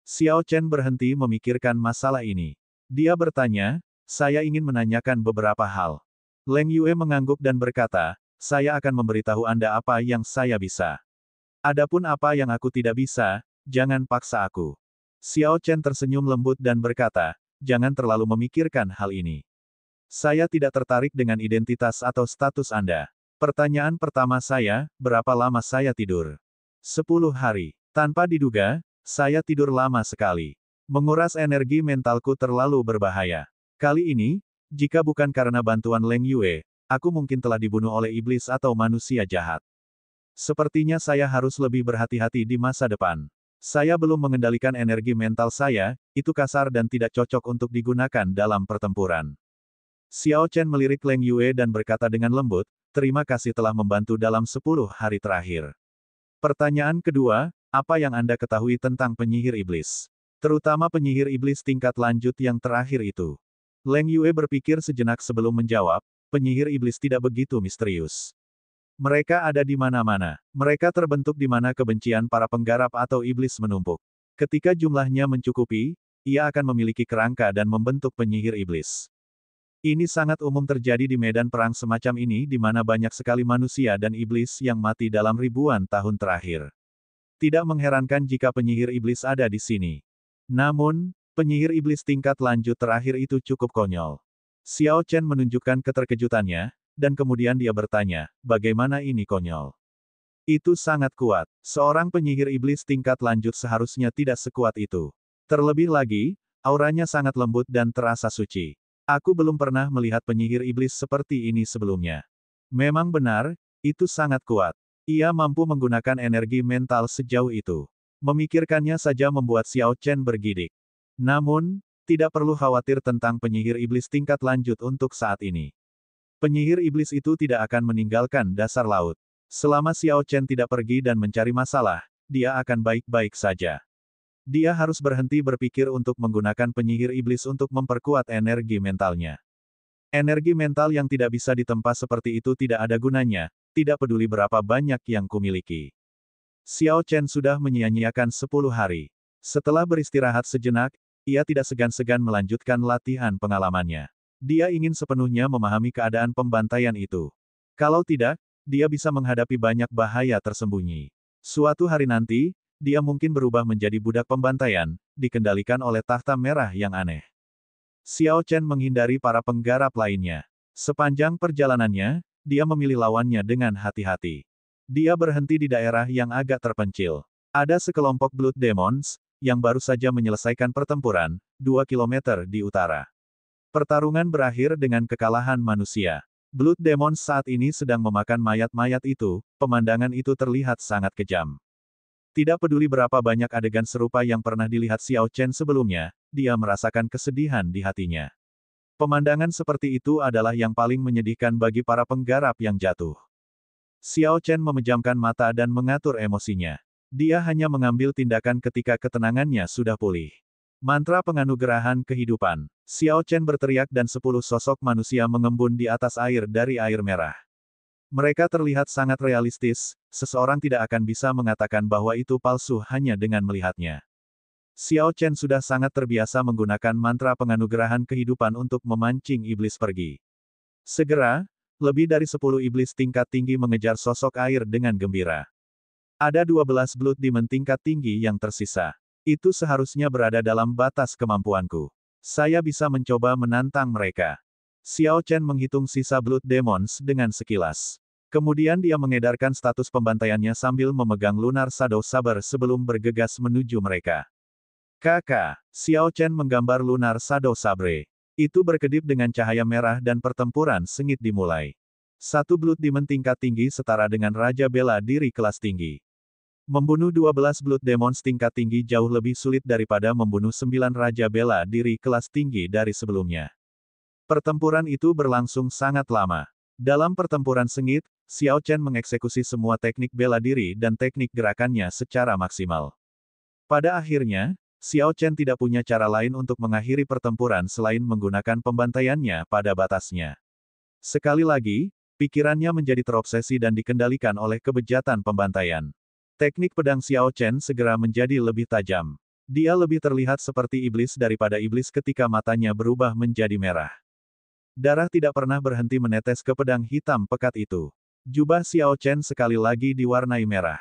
Xiao Chen berhenti memikirkan masalah ini. Dia bertanya, saya ingin menanyakan beberapa hal. Leng Yue mengangguk dan berkata, saya akan memberitahu Anda apa yang saya bisa. Adapun apa yang aku tidak bisa, jangan paksa aku. Xiao Chen tersenyum lembut dan berkata, jangan terlalu memikirkan hal ini. Saya tidak tertarik dengan identitas atau status Anda. Pertanyaan pertama saya, berapa lama saya tidur? Sepuluh hari. Tanpa diduga, saya tidur lama sekali. Menguras energi mentalku terlalu berbahaya. Kali ini, jika bukan karena bantuan Leng Yue, aku mungkin telah dibunuh oleh iblis atau manusia jahat. Sepertinya saya harus lebih berhati-hati di masa depan. Saya belum mengendalikan energi mental saya, itu kasar dan tidak cocok untuk digunakan dalam pertempuran. Xiao Chen melirik Leng Yue dan berkata dengan lembut, terima kasih telah membantu dalam 10 hari terakhir. Pertanyaan kedua, apa yang Anda ketahui tentang penyihir iblis? Terutama penyihir iblis tingkat lanjut yang terakhir itu. Leng Yue berpikir sejenak sebelum menjawab, penyihir iblis tidak begitu misterius. Mereka ada di mana-mana. Mereka terbentuk di mana kebencian para penggarap atau iblis menumpuk. Ketika jumlahnya mencukupi, ia akan memiliki kerangka dan membentuk penyihir iblis. Ini sangat umum terjadi di medan perang semacam ini di mana banyak sekali manusia dan iblis yang mati dalam ribuan tahun terakhir. Tidak mengherankan jika penyihir iblis ada di sini. Namun, penyihir iblis tingkat lanjut terakhir itu cukup konyol. Xiao Chen menunjukkan keterkejutannya, dan kemudian dia bertanya, bagaimana ini konyol? Itu sangat kuat. Seorang penyihir iblis tingkat lanjut seharusnya tidak sekuat itu. Terlebih lagi, auranya sangat lembut dan terasa suci. Aku belum pernah melihat penyihir iblis seperti ini sebelumnya. Memang benar, itu sangat kuat. Ia mampu menggunakan energi mental sejauh itu. Memikirkannya saja membuat Xiao Chen bergidik. Namun, tidak perlu khawatir tentang penyihir iblis tingkat lanjut untuk saat ini. Penyihir iblis itu tidak akan meninggalkan dasar laut. Selama Xiao Chen tidak pergi dan mencari masalah, dia akan baik-baik saja. Dia harus berhenti berpikir untuk menggunakan penyihir iblis untuk memperkuat energi mentalnya. Energi mental yang tidak bisa ditempa seperti itu tidak ada gunanya, tidak peduli berapa banyak yang kumiliki. Xiao Chen sudah menyia-nyiakan 10 hari. Setelah beristirahat sejenak, ia tidak segan-segan melanjutkan latihan pengalamannya. Dia ingin sepenuhnya memahami keadaan pembantaian itu. Kalau tidak, dia bisa menghadapi banyak bahaya tersembunyi. Suatu hari nanti, dia mungkin berubah menjadi budak pembantaian, dikendalikan oleh tahta merah yang aneh. Xiao Chen menghindari para penggarap lainnya. Sepanjang perjalanannya, dia memilih lawannya dengan hati-hati. Dia berhenti di daerah yang agak terpencil. Ada sekelompok Blood Demons, yang baru saja menyelesaikan pertempuran, 2 km di utara. Pertarungan berakhir dengan kekalahan manusia. Blood Demons saat ini sedang memakan mayat-mayat itu, pemandangan itu terlihat sangat kejam. Tidak peduli berapa banyak adegan serupa yang pernah dilihat Xiao Chen sebelumnya, dia merasakan kesedihan di hatinya. Pemandangan seperti itu adalah yang paling menyedihkan bagi para penggarap yang jatuh. Xiao Chen memejamkan mata dan mengatur emosinya. Dia hanya mengambil tindakan ketika ketenangannya sudah pulih. Mantra penganugerahan kehidupan. Xiao Chen berteriak dan sepuluh sosok manusia mengembun di atas air dari air merah. Mereka terlihat sangat realistis, seseorang tidak akan bisa mengatakan bahwa itu palsu hanya dengan melihatnya. Xiao Chen sudah sangat terbiasa menggunakan mantra penganugerahan kehidupan untuk memancing iblis pergi. Segera, lebih dari sepuluh iblis tingkat tinggi mengejar sosok air dengan gembira. Ada dua belas blood demon tingkat tinggi yang tersisa. Itu seharusnya berada dalam batas kemampuanku. Saya bisa mencoba menantang mereka. Xiao Chen menghitung sisa Blood Demons dengan sekilas. Kemudian dia mengedarkan status pembantaiannya sambil memegang Lunar Shadow Saber sebelum bergegas menuju mereka. Kakak, Xiao Chen menggambar Lunar Shadow Sabre. Itu berkedip dengan cahaya merah dan pertempuran sengit dimulai. Satu Blood Demon tingkat tinggi setara dengan Raja Bela Diri kelas tinggi. Membunuh 12 Blood Demons tingkat tinggi jauh lebih sulit daripada membunuh 9 Raja Bela diri kelas tinggi dari sebelumnya. Pertempuran itu berlangsung sangat lama. Dalam pertempuran sengit, Xiao Chen mengeksekusi semua teknik bela diri dan teknik gerakannya secara maksimal. Pada akhirnya, Xiao Chen tidak punya cara lain untuk mengakhiri pertempuran selain menggunakan pembantaiannya pada batasnya. Sekali lagi, pikirannya menjadi terobsesi dan dikendalikan oleh kebejatan pembantaian. Teknik pedang Xiao Chen segera menjadi lebih tajam. Dia lebih terlihat seperti iblis daripada iblis ketika matanya berubah menjadi merah. Darah tidak pernah berhenti menetes ke pedang hitam pekat itu. Jubah Xiao Chen sekali lagi diwarnai merah.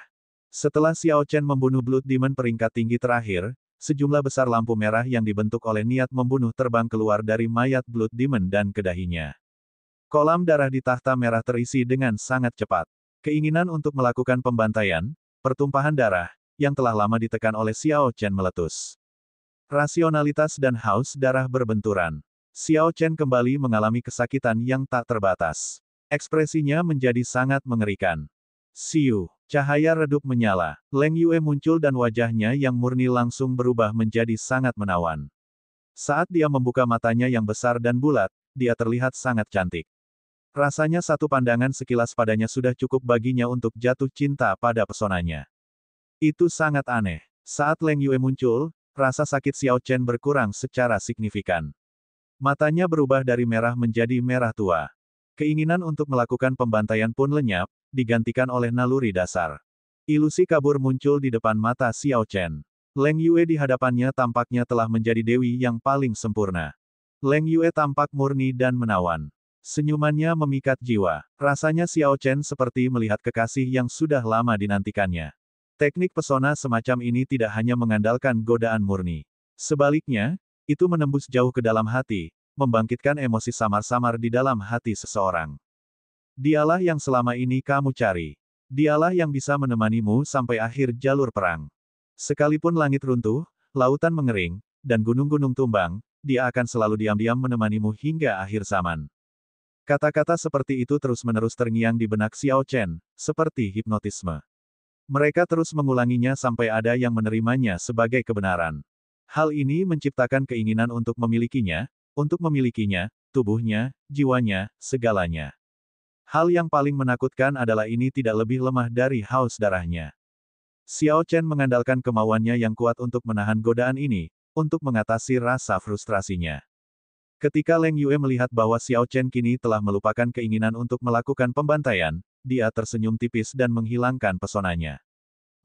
Setelah Xiao Chen membunuh Blood Demon peringkat tinggi terakhir, sejumlah besar lampu merah yang dibentuk oleh niat membunuh terbang keluar dari mayat Blood Demon dan kedahinya. Kolam darah di tahta merah terisi dengan sangat cepat. Keinginan untuk melakukan pembantaian, Pertumpahan darah, yang telah lama ditekan oleh Xiao Chen meletus. Rasionalitas dan haus darah berbenturan. Xiao Chen kembali mengalami kesakitan yang tak terbatas. Ekspresinya menjadi sangat mengerikan. Siu, cahaya redup menyala, Leng Yue muncul dan wajahnya yang murni langsung berubah menjadi sangat menawan. Saat dia membuka matanya yang besar dan bulat, dia terlihat sangat cantik. Rasanya satu pandangan sekilas padanya sudah cukup baginya untuk jatuh cinta pada pesonanya. Itu sangat aneh. Saat Leng Yue muncul, rasa sakit Xiao Chen berkurang secara signifikan. Matanya berubah dari merah menjadi merah tua. Keinginan untuk melakukan pembantaian pun lenyap, digantikan oleh naluri dasar. Ilusi kabur muncul di depan mata Xiao Chen. Leng Yue di hadapannya tampaknya telah menjadi dewi yang paling sempurna. Leng Yue tampak murni dan menawan. Senyumannya memikat jiwa. Rasanya Xiao Chen seperti melihat kekasih yang sudah lama dinantikannya. Teknik pesona semacam ini tidak hanya mengandalkan godaan murni. Sebaliknya, itu menembus jauh ke dalam hati, membangkitkan emosi samar-samar di dalam hati seseorang. Dialah yang selama ini kamu cari. Dialah yang bisa menemanimu sampai akhir jalur perang. Sekalipun langit runtuh, lautan mengering, dan gunung-gunung tumbang, dia akan selalu diam-diam menemanimu hingga akhir zaman. Kata-kata seperti itu terus-menerus terngiang di benak Xiao Chen, seperti hipnotisme. Mereka terus mengulanginya sampai ada yang menerimanya sebagai kebenaran. Hal ini menciptakan keinginan untuk memilikinya, untuk memilikinya, tubuhnya, jiwanya, segalanya. Hal yang paling menakutkan adalah ini tidak lebih lemah dari haus darahnya. Xiao Chen mengandalkan kemauannya yang kuat untuk menahan godaan ini, untuk mengatasi rasa frustrasinya. Ketika Leng Yue melihat bahwa Xiao Chen kini telah melupakan keinginan untuk melakukan pembantaian, dia tersenyum tipis dan menghilangkan pesonanya.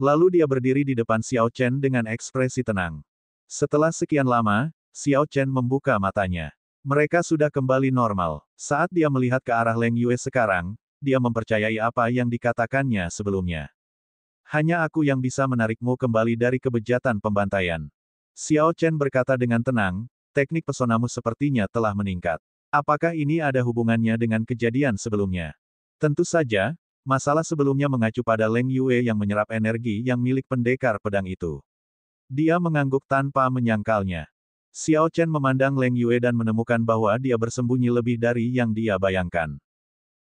Lalu dia berdiri di depan Xiao Chen dengan ekspresi tenang. Setelah sekian lama, Xiao Chen membuka matanya. Mereka sudah kembali normal. Saat dia melihat ke arah Leng Yue sekarang, dia mempercayai apa yang dikatakannya sebelumnya. Hanya aku yang bisa menarikmu kembali dari kebejatan pembantaian. Xiao Chen berkata dengan tenang, teknik pesonamu sepertinya telah meningkat. Apakah ini ada hubungannya dengan kejadian sebelumnya? Tentu saja, masalah sebelumnya mengacu pada Leng Yue yang menyerap energi yang milik pendekar pedang itu. Dia mengangguk tanpa menyangkalnya. Xiao Chen memandang Leng Yue dan menemukan bahwa dia bersembunyi lebih dari yang dia bayangkan.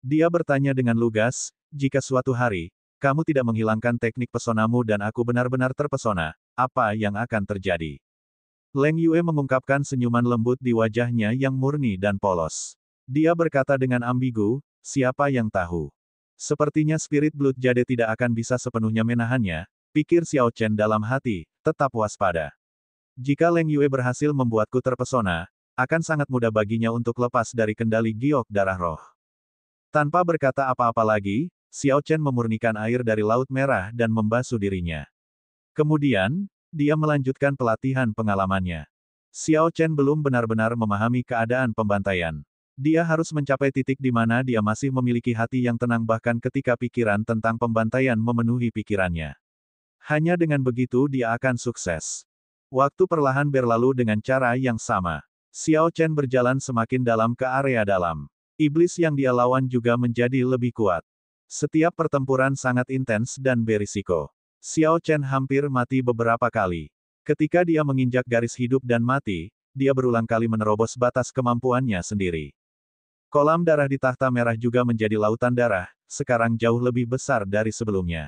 Dia bertanya dengan lugas, jika suatu hari, kamu tidak menghilangkan teknik pesonamu dan aku benar-benar terpesona, apa yang akan terjadi? Leng Yue mengungkapkan senyuman lembut di wajahnya yang murni dan polos. Dia berkata dengan ambigu, siapa yang tahu. Sepertinya spirit blood jade tidak akan bisa sepenuhnya menahannya, pikir Xiao Chen dalam hati, tetap waspada. Jika Leng Yue berhasil membuatku terpesona, akan sangat mudah baginya untuk lepas dari kendali giok darah roh. Tanpa berkata apa-apa lagi, Xiao Chen memurnikan air dari Laut Merah dan membasuh dirinya. Kemudian, dia melanjutkan pelatihan pengalamannya. Xiao Chen belum benar-benar memahami keadaan pembantaian. Dia harus mencapai titik di mana dia masih memiliki hati yang tenang bahkan ketika pikiran tentang pembantaian memenuhi pikirannya. Hanya dengan begitu dia akan sukses. Waktu perlahan berlalu dengan cara yang sama. Xiao Chen berjalan semakin dalam ke area dalam. Iblis yang dia lawan juga menjadi lebih kuat. Setiap pertempuran sangat intens dan berisiko. Xiao Chen hampir mati beberapa kali. Ketika dia menginjak garis hidup dan mati, dia berulang kali menerobos batas kemampuannya sendiri. Kolam darah di tahta merah juga menjadi lautan darah, sekarang jauh lebih besar dari sebelumnya.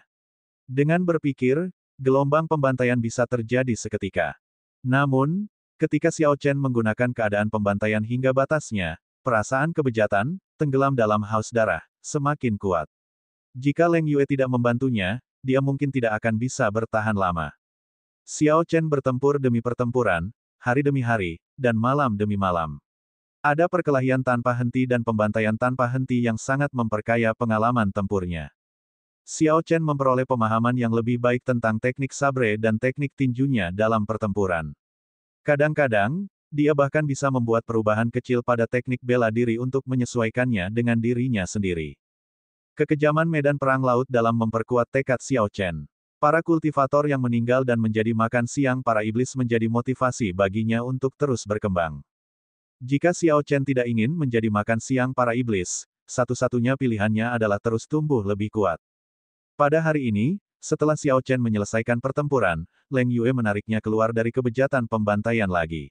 Dengan berpikir, gelombang pembantaian bisa terjadi seketika. Namun, ketika Xiao Chen menggunakan keadaan pembantaian hingga batasnya, perasaan kebejatan, tenggelam dalam haus darah, semakin kuat. Jika Leng Yue tidak membantunya, dia mungkin tidak akan bisa bertahan lama. Xiao Chen bertempur demi pertempuran, hari demi hari, dan malam demi malam. Ada perkelahian tanpa henti dan pembantaian tanpa henti yang sangat memperkaya pengalaman tempurnya. Xiao Chen memperoleh pemahaman yang lebih baik tentang teknik sabre dan teknik tinjunya dalam pertempuran. Kadang-kadang, dia bahkan bisa membuat perubahan kecil pada teknik bela diri untuk menyesuaikannya dengan dirinya sendiri. Kekejaman medan perang laut dalam memperkuat tekad Xiao Chen. Para kultivator yang meninggal dan menjadi makan siang para iblis menjadi motivasi baginya untuk terus berkembang. Jika Xiao Chen tidak ingin menjadi makan siang para iblis, satu-satunya pilihannya adalah terus tumbuh lebih kuat. Pada hari ini, setelah Xiao Chen menyelesaikan pertempuran, Leng Yue menariknya keluar dari kebejatan pembantaian lagi.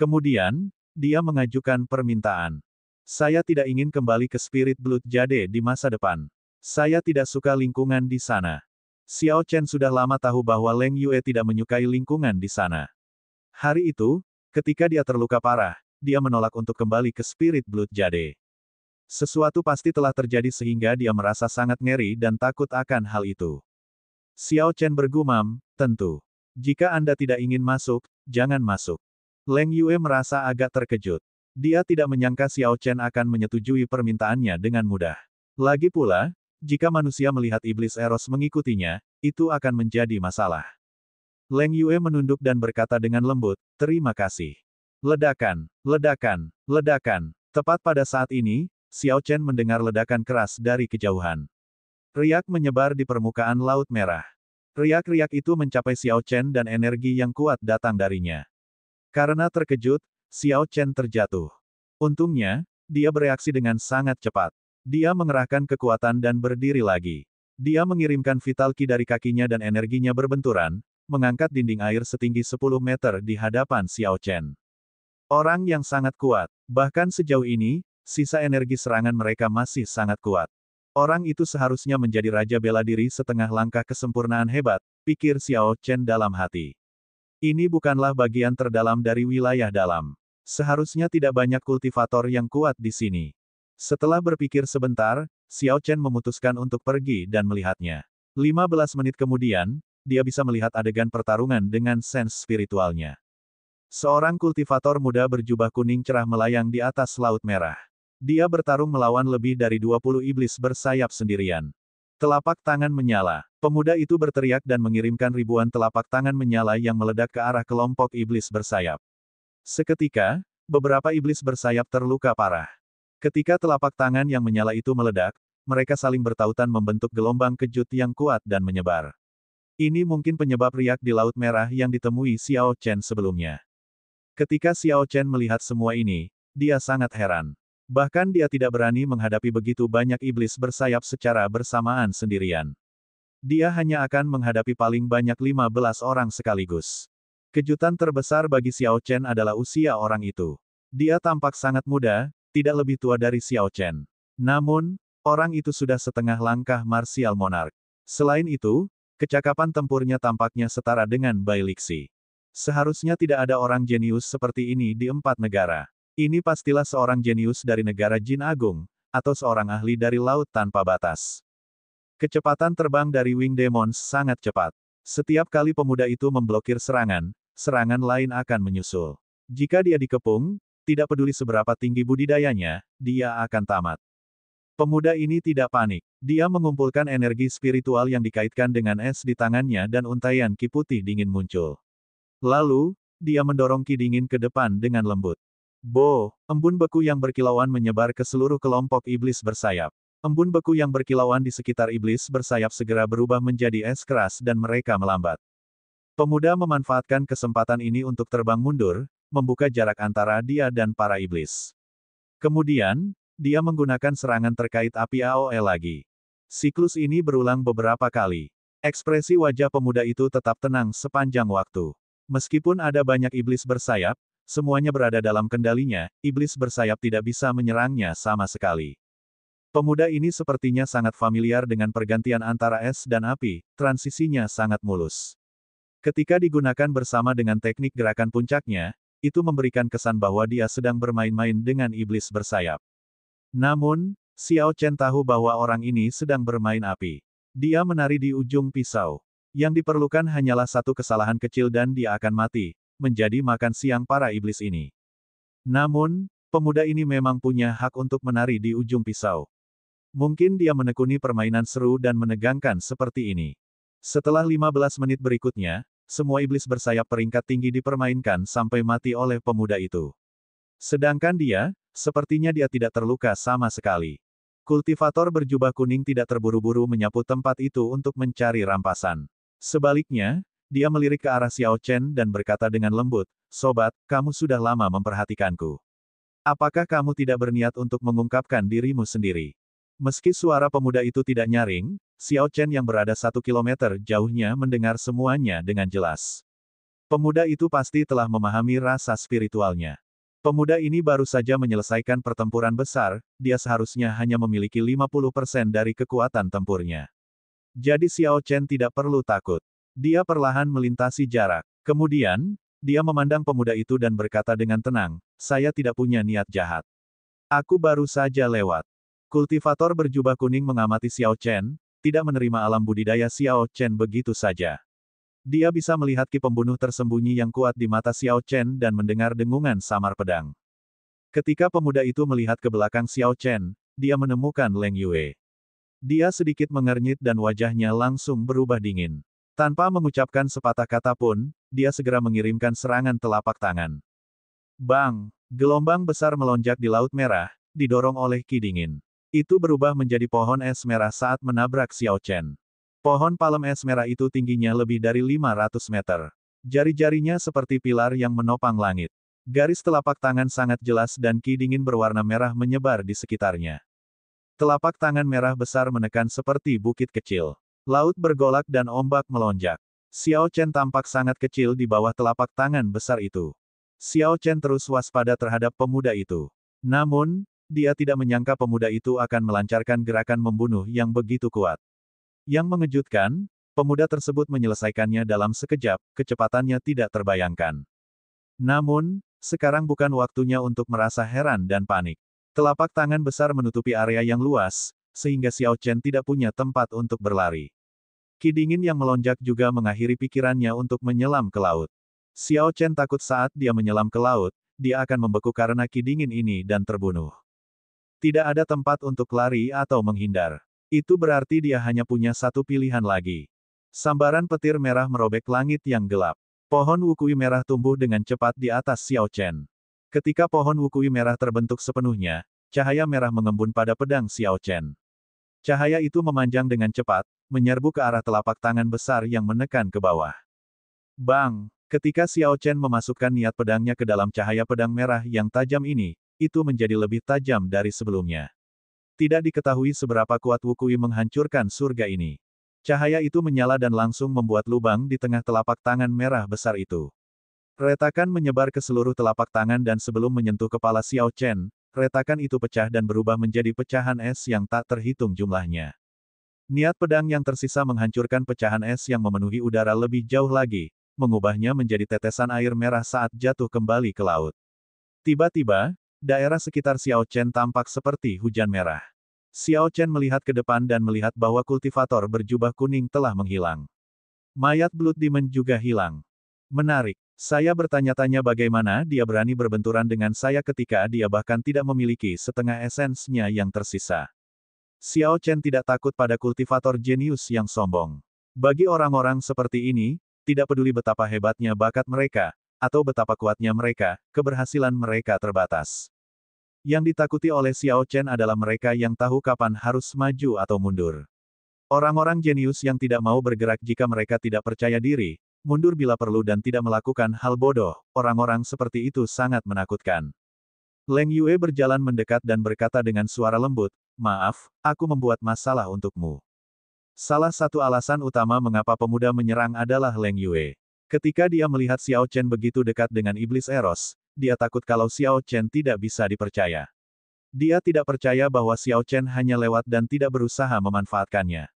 Kemudian, dia mengajukan permintaan. Saya tidak ingin kembali ke Spirit Blood Jade di masa depan. Saya tidak suka lingkungan di sana. Xiao Chen sudah lama tahu bahwa Leng Yue tidak menyukai lingkungan di sana. Hari itu, ketika dia terluka parah, dia menolak untuk kembali ke Spirit Blood Jade. Sesuatu pasti telah terjadi sehingga dia merasa sangat ngeri dan takut akan hal itu. Xiao Chen bergumam, tentu. Jika Anda tidak ingin masuk, jangan masuk. Leng Yue merasa agak terkejut. Dia tidak menyangka Xiao Chen akan menyetujui permintaannya dengan mudah. Lagi pula, jika manusia melihat iblis Eros mengikutinya, itu akan menjadi masalah. Leng Yue menunduk dan berkata dengan lembut, terima kasih. Ledakan, ledakan, ledakan. Tepat pada saat ini, Xiao Chen mendengar ledakan keras dari kejauhan. Riak menyebar di permukaan Laut Merah. Riak-riak itu mencapai Xiao Chen dan energi yang kuat datang darinya. Karena terkejut, Xiao Chen terjatuh. Untungnya, dia bereaksi dengan sangat cepat. Dia mengerahkan kekuatan dan berdiri lagi. Dia mengirimkan vital ki dari kakinya dan energinya berbenturan, mengangkat dinding air setinggi 10 meter di hadapan Xiao Chen. Orang yang sangat kuat, bahkan sejauh ini, sisa energi serangan mereka masih sangat kuat. Orang itu seharusnya menjadi raja bela diri setengah langkah kesempurnaan hebat, pikir Xiao Chen dalam hati. Ini bukanlah bagian terdalam dari wilayah dalam. Seharusnya tidak banyak kultivator yang kuat di sini. Setelah berpikir sebentar, Xiao Chen memutuskan untuk pergi dan melihatnya. 15 menit kemudian, dia bisa melihat adegan pertarungan dengan sens spiritualnya. Seorang kultivator muda berjubah kuning cerah melayang di atas Laut Merah. Dia bertarung melawan lebih dari 20 iblis bersayap sendirian. Telapak tangan menyala. Pemuda itu berteriak dan mengirimkan ribuan telapak tangan menyala yang meledak ke arah kelompok iblis bersayap. Seketika, beberapa iblis bersayap terluka parah. Ketika telapak tangan yang menyala itu meledak, mereka saling bertautan membentuk gelombang kejut yang kuat dan menyebar. Ini mungkin penyebab riak di Laut Merah yang ditemui Xiao Chen sebelumnya. Ketika Xiao Chen melihat semua ini, dia sangat heran. Bahkan dia tidak berani menghadapi begitu banyak iblis bersayap secara bersamaan sendirian. Dia hanya akan menghadapi paling banyak 15 orang sekaligus. Kejutan terbesar bagi Xiao Chen adalah usia orang itu. Dia tampak sangat muda, tidak lebih tua dari Xiao Chen. Namun, orang itu sudah setengah langkah Martial Monarch. Selain itu, kecakapan tempurnya tampaknya setara dengan Bai Lixi. Seharusnya tidak ada orang jenius seperti ini di empat negara. Ini pastilah seorang jenius dari negara Jin Agung, atau seorang ahli dari laut tanpa batas. Kecepatan terbang dari Wing Demons sangat cepat. Setiap kali pemuda itu memblokir serangan, serangan lain akan menyusul. Jika dia dikepung, tidak peduli seberapa tinggi budidayanya, dia akan tamat. Pemuda ini tidak panik. Dia mengumpulkan energi spiritual yang dikaitkan dengan es di tangannya dan untaian ki putih dingin muncul. Lalu, dia mendorong ki dingin ke depan dengan lembut. Bo, embun beku yang berkilauan menyebar ke seluruh kelompok iblis bersayap. Embun beku yang berkilauan di sekitar iblis bersayap segera berubah menjadi es keras dan mereka melambat. Pemuda memanfaatkan kesempatan ini untuk terbang mundur, membuka jarak antara dia dan para iblis. Kemudian, dia menggunakan serangan terkait api AOE lagi. Siklus ini berulang beberapa kali. Ekspresi wajah pemuda itu tetap tenang sepanjang waktu. Meskipun ada banyak iblis bersayap, Semuanya berada dalam kendalinya, iblis bersayap tidak bisa menyerangnya sama sekali. Pemuda ini sepertinya sangat familiar dengan pergantian antara es dan api, transisinya sangat mulus. Ketika digunakan bersama dengan teknik gerakan puncaknya, itu memberikan kesan bahwa dia sedang bermain-main dengan iblis bersayap. Namun, Xiao Chen tahu bahwa orang ini sedang bermain api. Dia menari di ujung pisau. Yang diperlukan hanyalah satu kesalahan kecil dan dia akan mati, menjadi makan siang para iblis ini. Namun, pemuda ini memang punya hak untuk menari di ujung pisau. Mungkin dia menekuni permainan seru dan menegangkan seperti ini. Setelah 15 menit berikutnya, semua iblis bersayap peringkat tinggi dipermainkan sampai mati oleh pemuda itu. Sedangkan dia, sepertinya dia tidak terluka sama sekali. Kultivator berjubah kuning tidak terburu-buru menyapu tempat itu untuk mencari rampasan. Sebaliknya, dia melirik ke arah Xiao Chen dan berkata dengan lembut, Sobat, kamu sudah lama memperhatikanku. Apakah kamu tidak berniat untuk mengungkapkan dirimu sendiri? Meski suara pemuda itu tidak nyaring, Xiao Chen yang berada satu kilometer jauhnya mendengar semuanya dengan jelas. Pemuda itu pasti telah memahami rasa spiritualnya. Pemuda ini baru saja menyelesaikan pertempuran besar, dia seharusnya hanya memiliki 50% dari kekuatan tempurnya. Jadi Xiao Chen tidak perlu takut. Dia perlahan melintasi jarak. Kemudian, dia memandang pemuda itu dan berkata dengan tenang, saya tidak punya niat jahat. Aku baru saja lewat. Kultivator berjubah kuning mengamati Xiao Chen, tidak menerima alam budidaya Xiao Chen begitu saja. Dia bisa melihat ki pembunuh tersembunyi yang kuat di mata Xiao Chen dan mendengar dengungan samar pedang. Ketika pemuda itu melihat ke belakang Xiao Chen, dia menemukan Leng Yue. Dia sedikit mengernyit dan wajahnya langsung berubah dingin. Tanpa mengucapkan sepatah kata pun, dia segera mengirimkan serangan telapak tangan. Bang! Gelombang besar melonjak di Laut Merah, didorong oleh ki dingin. Itu berubah menjadi pohon es merah saat menabrak Xiao Chen. Pohon palem es merah itu tingginya lebih dari 500 meter. Jari-jarinya seperti pilar yang menopang langit. Garis telapak tangan sangat jelas dan ki dingin berwarna merah menyebar di sekitarnya. Telapak tangan merah besar menekan seperti bukit kecil. Laut bergolak dan ombak melonjak. Xiao Chen tampak sangat kecil di bawah telapak tangan besar itu. Xiao Chen terus waspada terhadap pemuda itu. Namun, dia tidak menyangka pemuda itu akan melancarkan gerakan membunuh yang begitu kuat. Yang mengejutkan, pemuda tersebut menyelesaikannya dalam sekejap, kecepatannya tidak terbayangkan. Namun, sekarang bukan waktunya untuk merasa heran dan panik. Telapak tangan besar menutupi area yang luas, sehingga Xiao Chen tidak punya tempat untuk berlari. Ki dingin yang melonjak juga mengakhiri pikirannya untuk menyelam ke laut. Xiao Chen takut saat dia menyelam ke laut, dia akan membeku karena ki dingin ini dan terbunuh. Tidak ada tempat untuk lari atau menghindar. Itu berarti dia hanya punya satu pilihan lagi. Sambaran petir merah merobek langit yang gelap. Pohon wukui merah tumbuh dengan cepat di atas Xiao Chen. Ketika pohon wukui merah terbentuk sepenuhnya, cahaya merah mengembun pada pedang Xiao Chen. Cahaya itu memanjang dengan cepat, menyerbu ke arah telapak tangan besar yang menekan ke bawah. Bang! Ketika Xiao Chen memasukkan niat pedangnya ke dalam cahaya pedang merah yang tajam ini, itu menjadi lebih tajam dari sebelumnya. Tidak diketahui seberapa kuat Wukui menghancurkan surga ini. Cahaya itu menyala dan langsung membuat lubang di tengah telapak tangan merah besar itu. Retakan menyebar ke seluruh telapak tangan dan sebelum menyentuh kepala Xiao Chen, retakan itu pecah dan berubah menjadi pecahan es yang tak terhitung jumlahnya. Niat pedang yang tersisa menghancurkan pecahan es yang memenuhi udara lebih jauh lagi, mengubahnya menjadi tetesan air merah saat jatuh kembali ke laut. Tiba-tiba, daerah sekitar Xiao Chen tampak seperti hujan merah. Xiao Chen melihat ke depan dan melihat bahwa kultivator berjubah kuning telah menghilang. Mayat Blood Demon juga hilang. Menarik. Saya bertanya-tanya bagaimana dia berani berbenturan dengan saya ketika dia bahkan tidak memiliki setengah esensnya yang tersisa. Xiao Chen tidak takut pada kultivator jenius yang sombong. Bagi orang-orang seperti ini, tidak peduli betapa hebatnya bakat mereka, atau betapa kuatnya mereka, keberhasilan mereka terbatas. Yang ditakuti oleh Xiao Chen adalah mereka yang tahu kapan harus maju atau mundur. Orang-orang jenius yang tidak mau bergerak jika mereka tidak percaya diri, mundur bila perlu dan tidak melakukan hal bodoh, orang-orang seperti itu sangat menakutkan. Leng Yue berjalan mendekat dan berkata dengan suara lembut, Maaf, aku membuat masalah untukmu. Salah satu alasan utama mengapa pemuda menyerang adalah Leng Yue. Ketika dia melihat Xiao Chen begitu dekat dengan iblis Eros, dia takut kalau Xiao Chen tidak bisa dipercaya. Dia tidak percaya bahwa Xiao Chen hanya lewat dan tidak berusaha memanfaatkannya.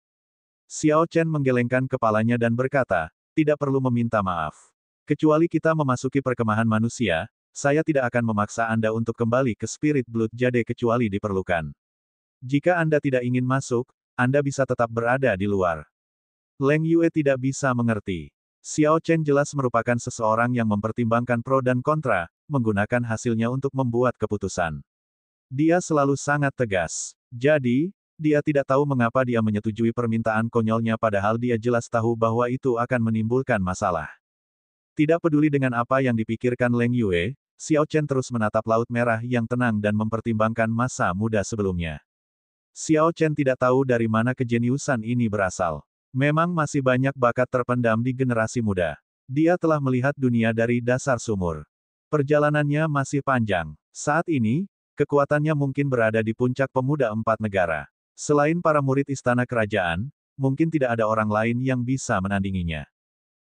Xiao Chen menggelengkan kepalanya dan berkata, tidak perlu meminta maaf. Kecuali kita memasuki perkemahan manusia, saya tidak akan memaksa Anda untuk kembali ke Spirit Blood Jade kecuali diperlukan. Jika Anda tidak ingin masuk, Anda bisa tetap berada di luar. Leng Yue tidak bisa mengerti. Xiao Chen jelas merupakan seseorang yang mempertimbangkan pro dan kontra, menggunakan hasilnya untuk membuat keputusan. Dia selalu sangat tegas. Jadi, dia tidak tahu mengapa dia menyetujui permintaan konyolnya padahal dia jelas tahu bahwa itu akan menimbulkan masalah. Tidak peduli dengan apa yang dipikirkan Leng Yue, Xiao Chen terus menatap Laut Merah yang tenang dan mempertimbangkan masa muda sebelumnya. Xiao Chen tidak tahu dari mana kejeniusan ini berasal. Memang masih banyak bakat terpendam di generasi muda. Dia telah melihat dunia dari dasar sumur. Perjalanannya masih panjang. Saat ini, kekuatannya mungkin berada di puncak pemuda empat negara. Selain para murid istana kerajaan, mungkin tidak ada orang lain yang bisa menandinginya.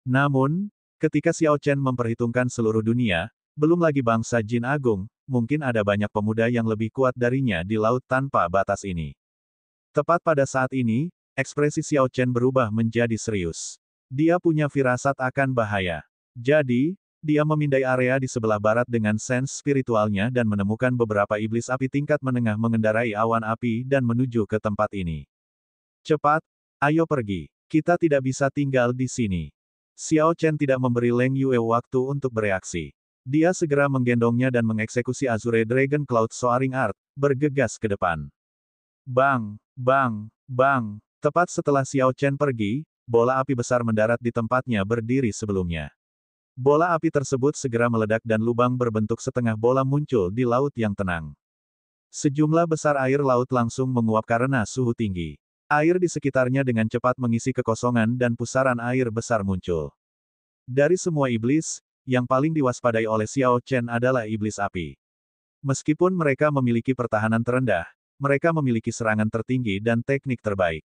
Namun, ketika Xiao Chen memperhitungkan seluruh dunia, belum lagi bangsa Jin Agung, mungkin ada banyak pemuda yang lebih kuat darinya di laut tanpa batas ini. Tepat pada saat ini, ekspresi Xiao Chen berubah menjadi serius. Dia punya firasat akan bahaya. Jadi, dia memindai area di sebelah barat dengan sens spiritualnya dan menemukan beberapa iblis api tingkat menengah mengendarai awan api dan menuju ke tempat ini. Cepat, ayo pergi. Kita tidak bisa tinggal di sini. Xiao Chen tidak memberi Leng Yue waktu untuk bereaksi. Dia segera menggendongnya dan mengeksekusi Azure Dragon Cloud Soaring Art, bergegas ke depan. Bang, bang, bang, tepat setelah Xiao Chen pergi, bola api besar mendarat di tempatnya berdiri sebelumnya. Bola api tersebut segera meledak dan lubang berbentuk setengah bola muncul di laut yang tenang. Sejumlah besar air laut langsung menguap karena suhu tinggi. Air di sekitarnya dengan cepat mengisi kekosongan dan pusaran air besar muncul. Dari semua iblis, yang paling diwaspadai oleh Xiao Chen adalah iblis api. Meskipun mereka memiliki pertahanan terendah, mereka memiliki serangan tertinggi dan teknik terbaik.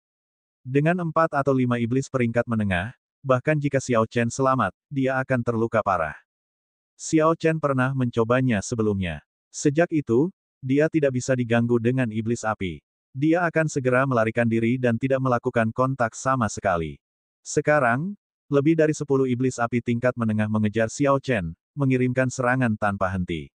Dengan empat atau lima iblis peringkat menengah, bahkan jika Xiao Chen selamat, dia akan terluka parah. Xiao Chen pernah mencobanya sebelumnya. Sejak itu, dia tidak bisa diganggu dengan iblis api. Dia akan segera melarikan diri dan tidak melakukan kontak sama sekali. Sekarang, lebih dari sepuluh iblis api tingkat menengah mengejar Xiao Chen, mengirimkan serangan tanpa henti.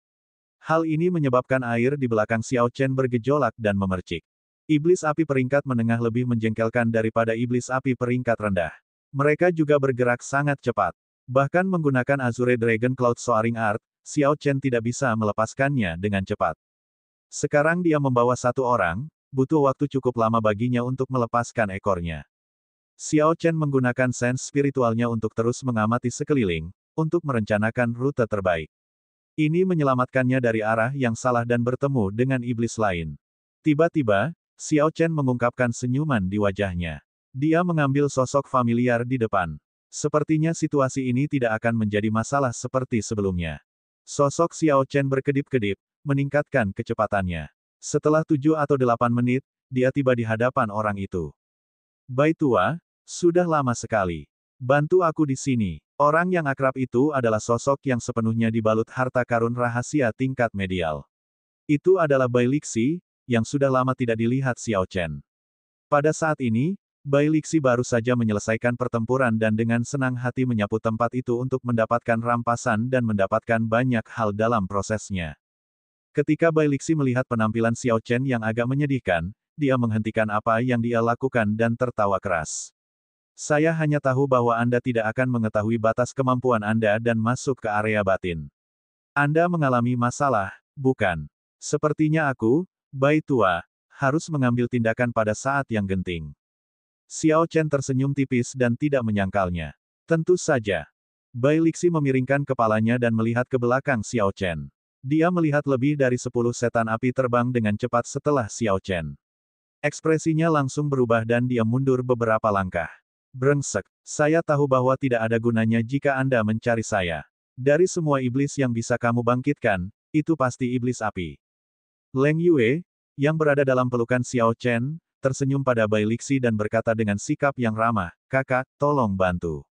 Hal ini menyebabkan air di belakang Xiao Chen bergejolak dan memercik. Iblis api peringkat menengah lebih menjengkelkan daripada iblis api peringkat rendah. Mereka juga bergerak sangat cepat. Bahkan menggunakan Azure Dragon Cloud Soaring Art, Xiao Chen tidak bisa melepaskannya dengan cepat. Sekarang dia membawa satu orang, butuh waktu cukup lama baginya untuk melepaskan ekornya. Xiao Chen menggunakan sens spiritualnya untuk terus mengamati sekeliling, untuk merencanakan rute terbaik. Ini menyelamatkannya dari arah yang salah dan bertemu dengan iblis lain. Tiba-tiba, Xiao Chen mengungkapkan senyuman di wajahnya. Dia mengambil sosok familiar di depan. Sepertinya situasi ini tidak akan menjadi masalah seperti sebelumnya. Sosok Xiao Chen berkedip-kedip, meningkatkan kecepatannya. Setelah tujuh atau delapan menit, dia tiba di hadapan orang itu. Bai Tua, sudah lama sekali. Bantu aku di sini. Orang yang akrab itu adalah sosok yang sepenuhnya dibalut harta karun rahasia tingkat medial. Itu adalah Bai Lixi, yang sudah lama tidak dilihat Xiao Chen. Pada saat ini, Bai Lixi baru saja menyelesaikan pertempuran dan dengan senang hati menyapu tempat itu untuk mendapatkan rampasan dan mendapatkan banyak hal dalam prosesnya. Ketika Bai Lixi melihat penampilan Xiao Chen yang agak menyedihkan, dia menghentikan apa yang dia lakukan dan tertawa keras. Saya hanya tahu bahwa Anda tidak akan mengetahui batas kemampuan Anda dan masuk ke area batin. Anda mengalami masalah, bukan? Sepertinya aku, Bai Tua, harus mengambil tindakan pada saat yang genting. Xiao Chen tersenyum tipis dan tidak menyangkalnya. Tentu saja. Bai Lixi memiringkan kepalanya dan melihat ke belakang Xiao Chen. Dia melihat lebih dari sepuluh setan api terbang dengan cepat setelah Xiao Chen. Ekspresinya langsung berubah dan dia mundur beberapa langkah. Brengsek, saya tahu bahwa tidak ada gunanya jika Anda mencari saya. Dari semua iblis yang bisa kamu bangkitkan, itu pasti iblis api. Leng Yue, yang berada dalam pelukan Xiao Chen, tersenyum pada Bai Lixi dan berkata dengan sikap yang ramah, kakak, tolong bantu.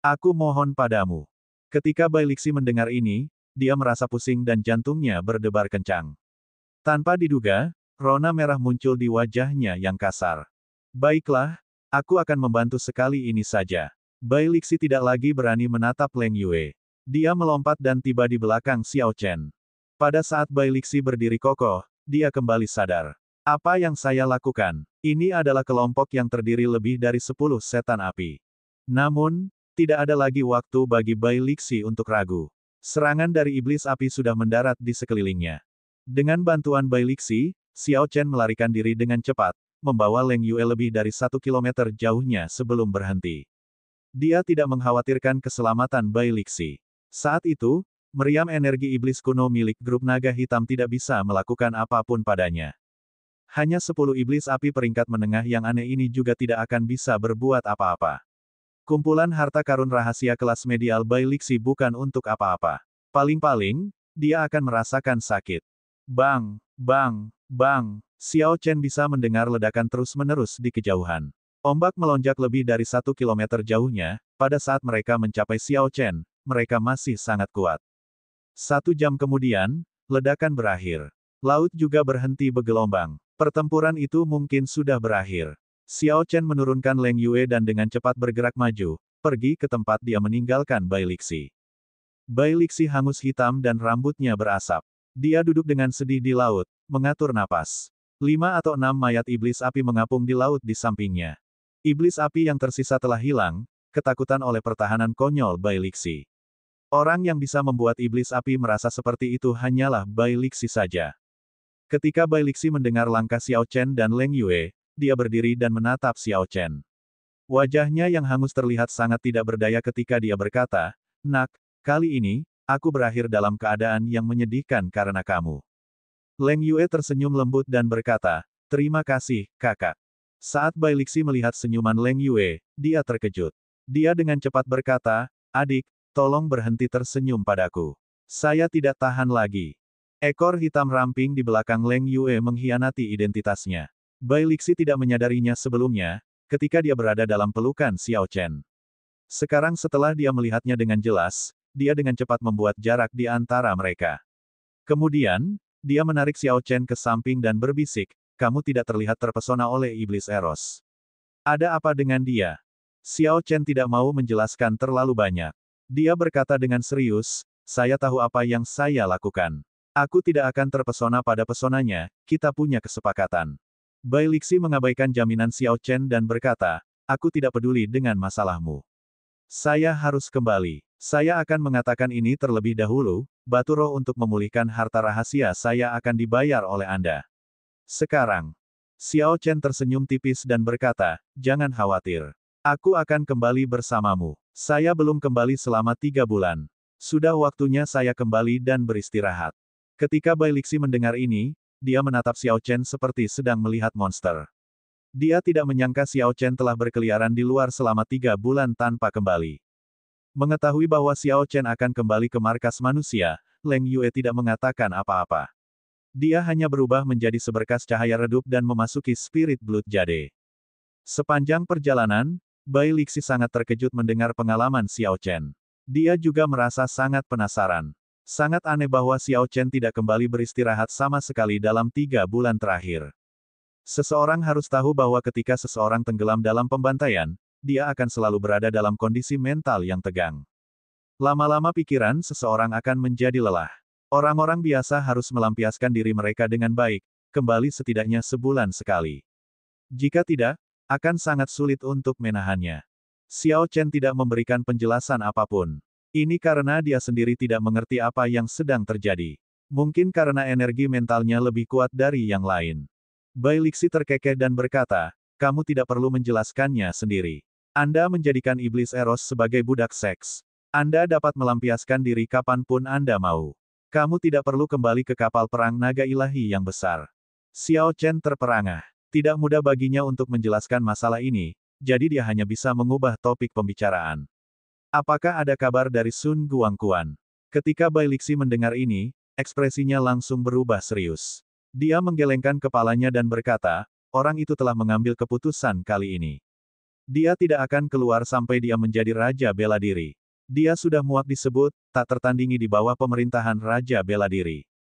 Aku mohon padamu. Ketika Bai Lixi mendengar ini, dia merasa pusing dan jantungnya berdebar kencang. Tanpa diduga, rona merah muncul di wajahnya yang kasar. Baiklah, Aku akan membantu sekali ini saja. Bai Lixi tidak lagi berani menatap Leng Yue. Dia melompat dan tiba di belakang Xiao Chen. Pada saat Bai Lixi berdiri kokoh, dia kembali sadar. Apa yang saya lakukan? Ini adalah kelompok yang terdiri lebih dari 10 setan api. Namun, tidak ada lagi waktu bagi Bai Lixi untuk ragu. Serangan dari iblis api sudah mendarat di sekelilingnya. Dengan bantuan Bai Lixi, Xiao Chen melarikan diri dengan cepat, membawa Leng Yue lebih dari satu kilometer jauhnya sebelum berhenti. Dia tidak mengkhawatirkan keselamatan Bai Lixi. Saat itu, meriam energi iblis kuno milik grup naga hitam tidak bisa melakukan apapun padanya. Hanya sepuluh iblis api peringkat menengah yang aneh ini juga tidak akan bisa berbuat apa-apa. Kumpulan harta karun rahasia kelas medial Bai Lixi bukan untuk apa-apa. Paling-paling, dia akan merasakan sakit. Bang! Bang, bang, Xiao Chen bisa mendengar ledakan terus-menerus di kejauhan. Ombak melonjak lebih dari satu kilometer jauhnya, pada saat mereka mencapai Xiao Chen, mereka masih sangat kuat. Satu jam kemudian, ledakan berakhir. Laut juga berhenti bergelombang. Pertempuran itu mungkin sudah berakhir. Xiao Chen menurunkan Leng Yue dan dengan cepat bergerak maju, pergi ke tempat dia meninggalkan Bai Lixi. Bai Lixi hangus hitam dan rambutnya berasap. Dia duduk dengan sedih di laut, mengatur napas. Lima atau enam mayat iblis api mengapung di laut di sampingnya. Iblis api yang tersisa telah hilang, ketakutan oleh pertahanan konyol Bai Orang yang bisa membuat iblis api merasa seperti itu hanyalah Bai saja. Ketika Bai mendengar langkah Xiao Chen dan Leng Yue, dia berdiri dan menatap Xiao Chen. Wajahnya yang hangus terlihat sangat tidak berdaya ketika dia berkata, Nak, kali ini, aku berakhir dalam keadaan yang menyedihkan karena kamu. Leng Yue tersenyum lembut dan berkata, Terima kasih, kakak. Saat Bai Lixi melihat senyuman Leng Yue, dia terkejut. Dia dengan cepat berkata, Adik, tolong berhenti tersenyum padaku. Saya tidak tahan lagi. Ekor hitam ramping di belakang Leng Yue mengkhianati identitasnya. Bai Lixi tidak menyadarinya sebelumnya, ketika dia berada dalam pelukan Xiao Chen. Sekarang setelah dia melihatnya dengan jelas, dia dengan cepat membuat jarak di antara mereka. Kemudian, dia menarik Xiao Chen ke samping dan berbisik, kamu tidak terlihat terpesona oleh iblis Eros. Ada apa dengan dia? Xiao Chen tidak mau menjelaskan terlalu banyak. Dia berkata dengan serius, saya tahu apa yang saya lakukan. Aku tidak akan terpesona pada pesonanya, kita punya kesepakatan. Bai Lixi mengabaikan jaminan Xiao Chen dan berkata, aku tidak peduli dengan masalahmu. Saya harus kembali. Saya akan mengatakan ini terlebih dahulu, Baturo untuk memulihkan harta rahasia saya akan dibayar oleh Anda. Sekarang. Xiao Chen tersenyum tipis dan berkata, jangan khawatir. Aku akan kembali bersamamu. Saya belum kembali selama tiga bulan. Sudah waktunya saya kembali dan beristirahat. Ketika Bai Lixi mendengar ini, dia menatap Xiao Chen seperti sedang melihat monster. Dia tidak menyangka Xiao Chen telah berkeliaran di luar selama tiga bulan tanpa kembali. Mengetahui bahwa Xiao Chen akan kembali ke markas manusia, Leng Yue tidak mengatakan apa-apa. Dia hanya berubah menjadi seberkas cahaya redup dan memasuki Spirit Blood Jade. Sepanjang perjalanan, Bai Lixi sangat terkejut mendengar pengalaman Xiao Chen. Dia juga merasa sangat penasaran. Sangat aneh bahwa Xiao Chen tidak kembali beristirahat sama sekali dalam tiga bulan terakhir. Seseorang harus tahu bahwa ketika seseorang tenggelam dalam pembantaian, dia akan selalu berada dalam kondisi mental yang tegang. Lama-lama pikiran seseorang akan menjadi lelah. Orang-orang biasa harus melampiaskan diri mereka dengan baik, kembali setidaknya sebulan sekali. Jika tidak, akan sangat sulit untuk menahannya. Xiao Chen tidak memberikan penjelasan apapun. Ini karena dia sendiri tidak mengerti apa yang sedang terjadi. Mungkin karena energi mentalnya lebih kuat dari yang lain. Bai Lixi terkekeh dan berkata, kamu tidak perlu menjelaskannya sendiri. Anda menjadikan iblis Eros sebagai budak seks. Anda dapat melampiaskan diri kapanpun Anda mau. Kamu tidak perlu kembali ke kapal perang naga ilahi yang besar. Xiao Chen terperangah. Tidak mudah baginya untuk menjelaskan masalah ini, jadi dia hanya bisa mengubah topik pembicaraan. Apakah ada kabar dari Sun Guangkuan? Ketika Bai Lixi mendengar ini, ekspresinya langsung berubah serius. Dia menggelengkan kepalanya dan berkata, orang itu telah mengambil keputusan kali ini. Dia tidak akan keluar sampai dia menjadi Raja Bela Diri. Dia sudah muak disebut, tak tertandingi di bawah pemerintahan Raja Bela Diri.